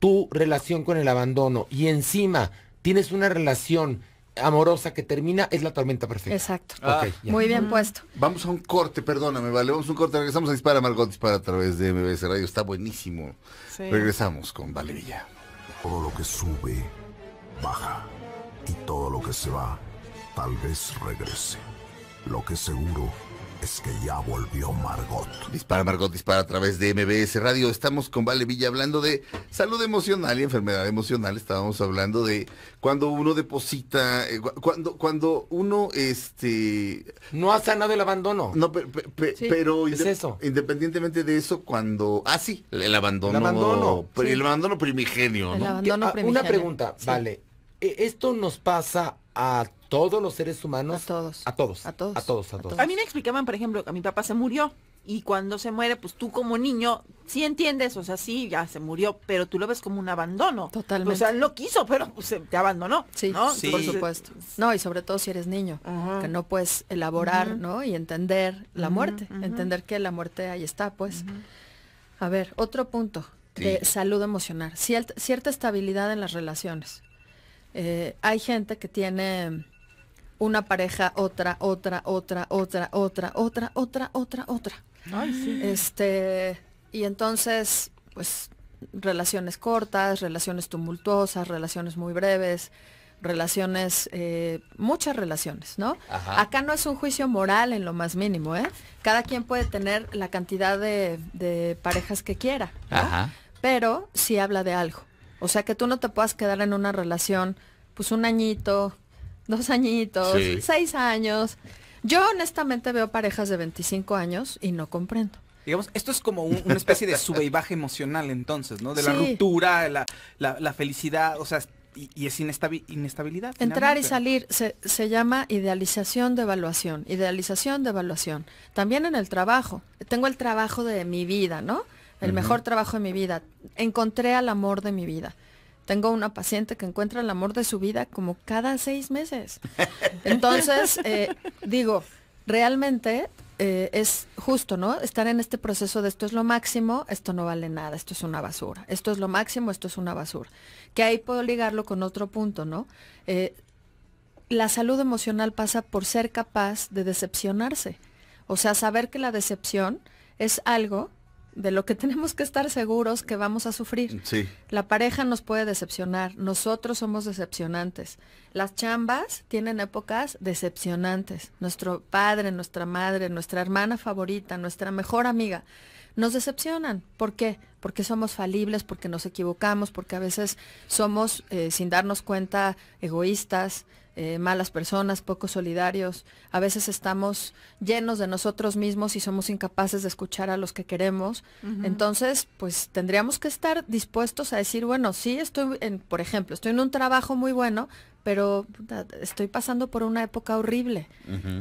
tu relación con el abandono y encima tienes una relación amorosa que termina es la tormenta perfecta. Exacto. Ah. Muy bien mm. puesto. Vamos a un corte, perdóname, vale. Vamos a un corte. Regresamos a Dispara Margot Dispara a través de MBS Radio. Está buenísimo. Regresamos con Valeria. Todo lo que sube, baja. Y todo lo que se va, tal vez regrese. Lo que seguro es que ya volvió Margot. Dispara Margot, dispara a través de MBS Radio. Estamos con Vale Villa hablando de salud emocional y enfermedad emocional. Estábamos hablando de cuando uno deposita, eh, cuando, cuando uno, este... No ha sanado el abandono. No, pero eso. independientemente de eso, cuando... Ah, sí, el abandono. El abandono. El abandono primigenio. Una pregunta, vale. Esto nos pasa a todos los seres humanos. A todos. A todos. A todos. A todos. A, mí me explicaban, por ejemplo, que mi papá se murió. Y cuando se muere, pues tú como niño, sí entiendes, o sea, sí, ya se murió, pero tú lo ves como un abandono. Totalmente. O sea, él lo quiso, pero pues, te abandonó. Sí, ¿no? por supuesto. No, y sobre todo si eres niño, que no puedes elaborar, ¿no? Y entender la muerte, entender que la muerte ahí está, pues. A ver, otro punto salud emocional. cierta estabilidad en las relaciones. Eh, hay gente que tiene una pareja, otra, otra, otra, otra, otra, otra, otra, otra, otra. Ay, sí. Este, y entonces, pues, relaciones cortas, relaciones tumultuosas, relaciones muy breves, relaciones, eh, muchas relaciones, ¿no? Ajá. Acá no es un juicio moral en lo más mínimo, ¿eh? Cada quien puede tener la cantidad de, parejas que quiera, pero sí habla de algo. O sea que tú no te puedas quedar en una relación, pues un añito, dos añitos, seis años. Yo honestamente veo parejas de 25 años y no comprendo. Digamos, esto es como una especie de sube y baja emocional entonces, ¿no? De la ruptura, la, felicidad, o sea, y, es inestabilidad. Entrar y salir se, llama idealización de evaluación, idealización de evaluación. También en el trabajo. Tengo el trabajo de mi vida, ¿no? El mejor trabajo de mi vida. Encontré al amor de mi vida. Tengo una paciente que encuentra el amor de su vida como cada seis meses. Entonces, eh, digo, realmente eh, es justo, ¿no? Estar en este proceso de esto es lo máximo, esto no vale nada, esto es una basura, esto es lo máximo, esto es una basura. Que ahí puedo ligarlo con otro punto, ¿no? Eh, la salud emocional pasa por ser capaz de decepcionarse. O sea, saber que la decepción es algo de lo que tenemos que estar seguros que vamos a sufrir. Sí. La pareja nos puede decepcionar, nosotros somos decepcionantes. Las chambas tienen épocas decepcionantes. Nuestro padre, nuestra madre, nuestra hermana favorita, nuestra mejor amiga, nos decepcionan. ¿Por qué? porque somos falibles, porque nos equivocamos, porque a veces somos, eh, sin darnos cuenta, egoístas, eh, malas personas, poco solidarios. A veces estamos llenos de nosotros mismos y somos incapaces de escuchar a los que queremos. Entonces, pues tendríamos que estar dispuestos a decir, bueno, sí, estoy, en, por ejemplo, estoy en un trabajo muy bueno, pero estoy pasando por una época horrible,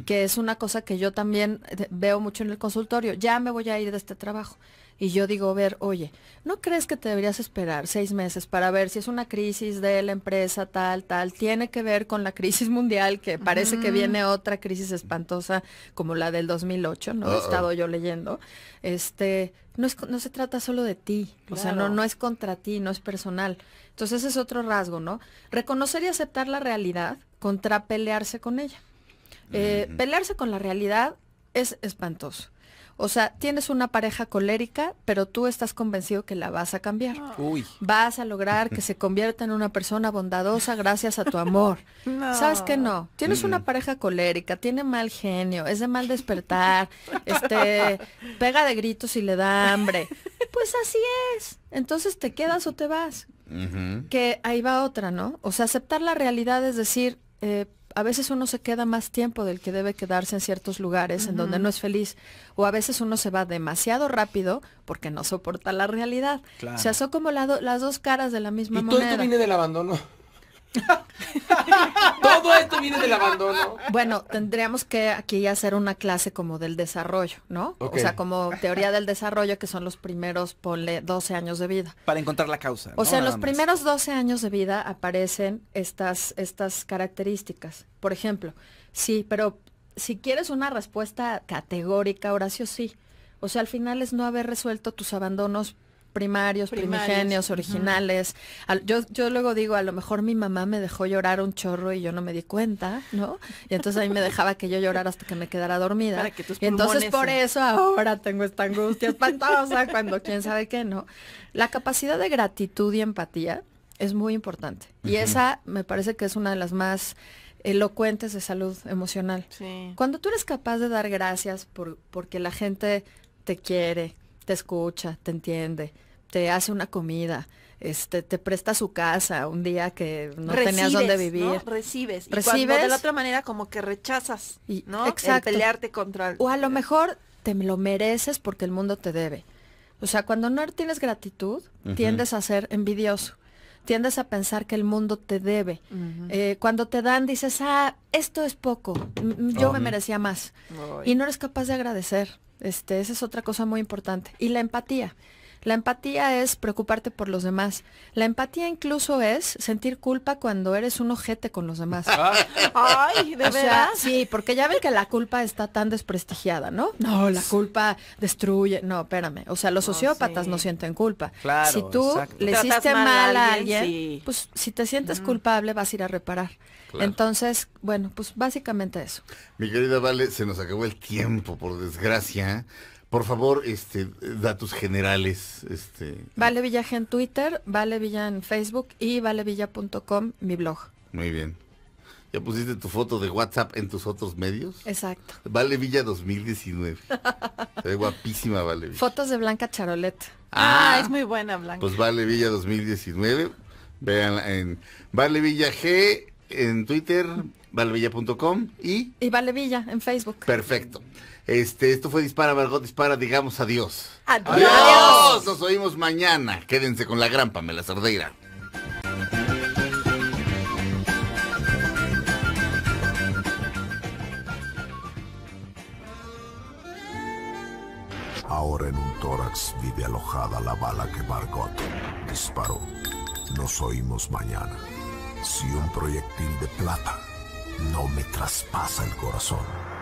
que es una cosa que yo también eh, veo mucho en el consultorio. Ya me voy a ir de este trabajo y yo digo, ver, oye, ¿no crees que te deberías esperar seis meses para ver si es una crisis de la empresa tal, tal? Tiene que ver con la crisis mundial, que parece que viene otra crisis espantosa como la del 2008, ¿no? He estado yo leyendo. Este, no, se trata solo de ti, o sea, no, no es contra ti, no es personal. Entonces ese es otro rasgo, ¿no? Reconocer y aceptar la realidad contra pelearse con ella. Eh, pelearse con la realidad es espantoso o sea, tienes una pareja colérica, pero tú estás convencido que la vas a cambiar. Ah. Uy. Vas a lograr que se convierta en una persona bondadosa gracias a tu amor. No. ¿Sabes qué no? Tienes una pareja colérica, tiene mal genio, es de mal despertar, este, pega de gritos y le da hambre. Pues así es. Entonces te quedas o te vas. Que ahí va otra, ¿no? O sea, aceptar la realidad es decir, eh, a veces uno se queda más tiempo del que debe quedarse en ciertos lugares en donde no es feliz. O a veces uno se va demasiado rápido porque no soporta la realidad. Claro. O sea, son como las dos caras de la misma moneda. Y viene del abandono. Todo esto viene del abandono. Bueno, tendríamos que aquí hacer una clase como del desarrollo, ¿no? O sea, como teoría del desarrollo, que son los primeros, ponle, 12 años de vida. Para encontrar la causa. O sea, los primeros 12 años de vida aparecen estas, estas características. Por ejemplo, sí, pero si quieres una respuesta categórica, Horacio, sí. O sea, al final es no haber resuelto tus abandonos primarios, primigenios, originales. yo, yo luego digo, a lo mejor mi mamá me dejó llorar un chorro y yo no me di cuenta, ¿no? Y entonces a mí me dejaba que yo llorara hasta que me quedara dormida. y entonces por eso ahora tengo esta angustia espantosa cuando quién sabe qué, ¿no? La capacidad de gratitud y empatía es muy importante. Y esa me parece que es una de las más elocuentes de salud emocional. Cuando tú eres capaz de dar gracias por, porque la gente te quiere, te escucha, te entiende, te hace una comida, este, te presta su casa un día que no tenías dónde vivir. Recibes. Y de la otra manera como que rechazas, y, ¿no? Exacto. pelearte contra... El, o a lo mejor te lo mereces porque el mundo te debe. O sea, cuando no tienes gratitud, tiendes a ser envidioso. Tiendes a pensar que el mundo te debe. Eh, cuando te dan, dices, ah, esto es poco, yo me merecía más. y no eres capaz de agradecer. Este, esa es otra cosa muy importante. Y la empatía. La empatía es preocuparte por los demás. La empatía incluso es sentir culpa cuando eres un ojete con los demás. Ah. Ay, ¿de sí, porque ya ven que la culpa está tan desprestigiada, ¿no? No, la culpa destruye. No, espérame. O sea, los sociópatas no sienten culpa. Claro, si tú le hiciste mal, a alguien, pues si te sientes culpable vas a ir a reparar. Entonces, bueno, pues básicamente eso. Mi querida Vale, se nos acabó el tiempo, por desgracia. Por favor, este, datos generales. Este, vale Villaje en Twitter, Vale Villa en Facebook y valevilla.com, mi blog. Muy bien. ¿Ya pusiste tu foto de WhatsApp en tus otros medios? Exacto. Vale Villa 2019. guapísima Vale Villa. Fotos de Blanca Charolet. Ah, ah es muy buena Blanca. Pues Vale Villa 2019. Vean en Vale Villa G en Twitter, valevilla.com y... Y Vale Villa en Facebook. Perfecto. Este, esto fue Dispara, Margot Dispara, digamos adiós. Adiós. Nos oímos mañana. Quédense con la gran la Cerdeira. Ahora en un tórax vive alojada la bala que Margot disparó. Nos oímos mañana. Si un proyectil de plata no me traspasa el corazón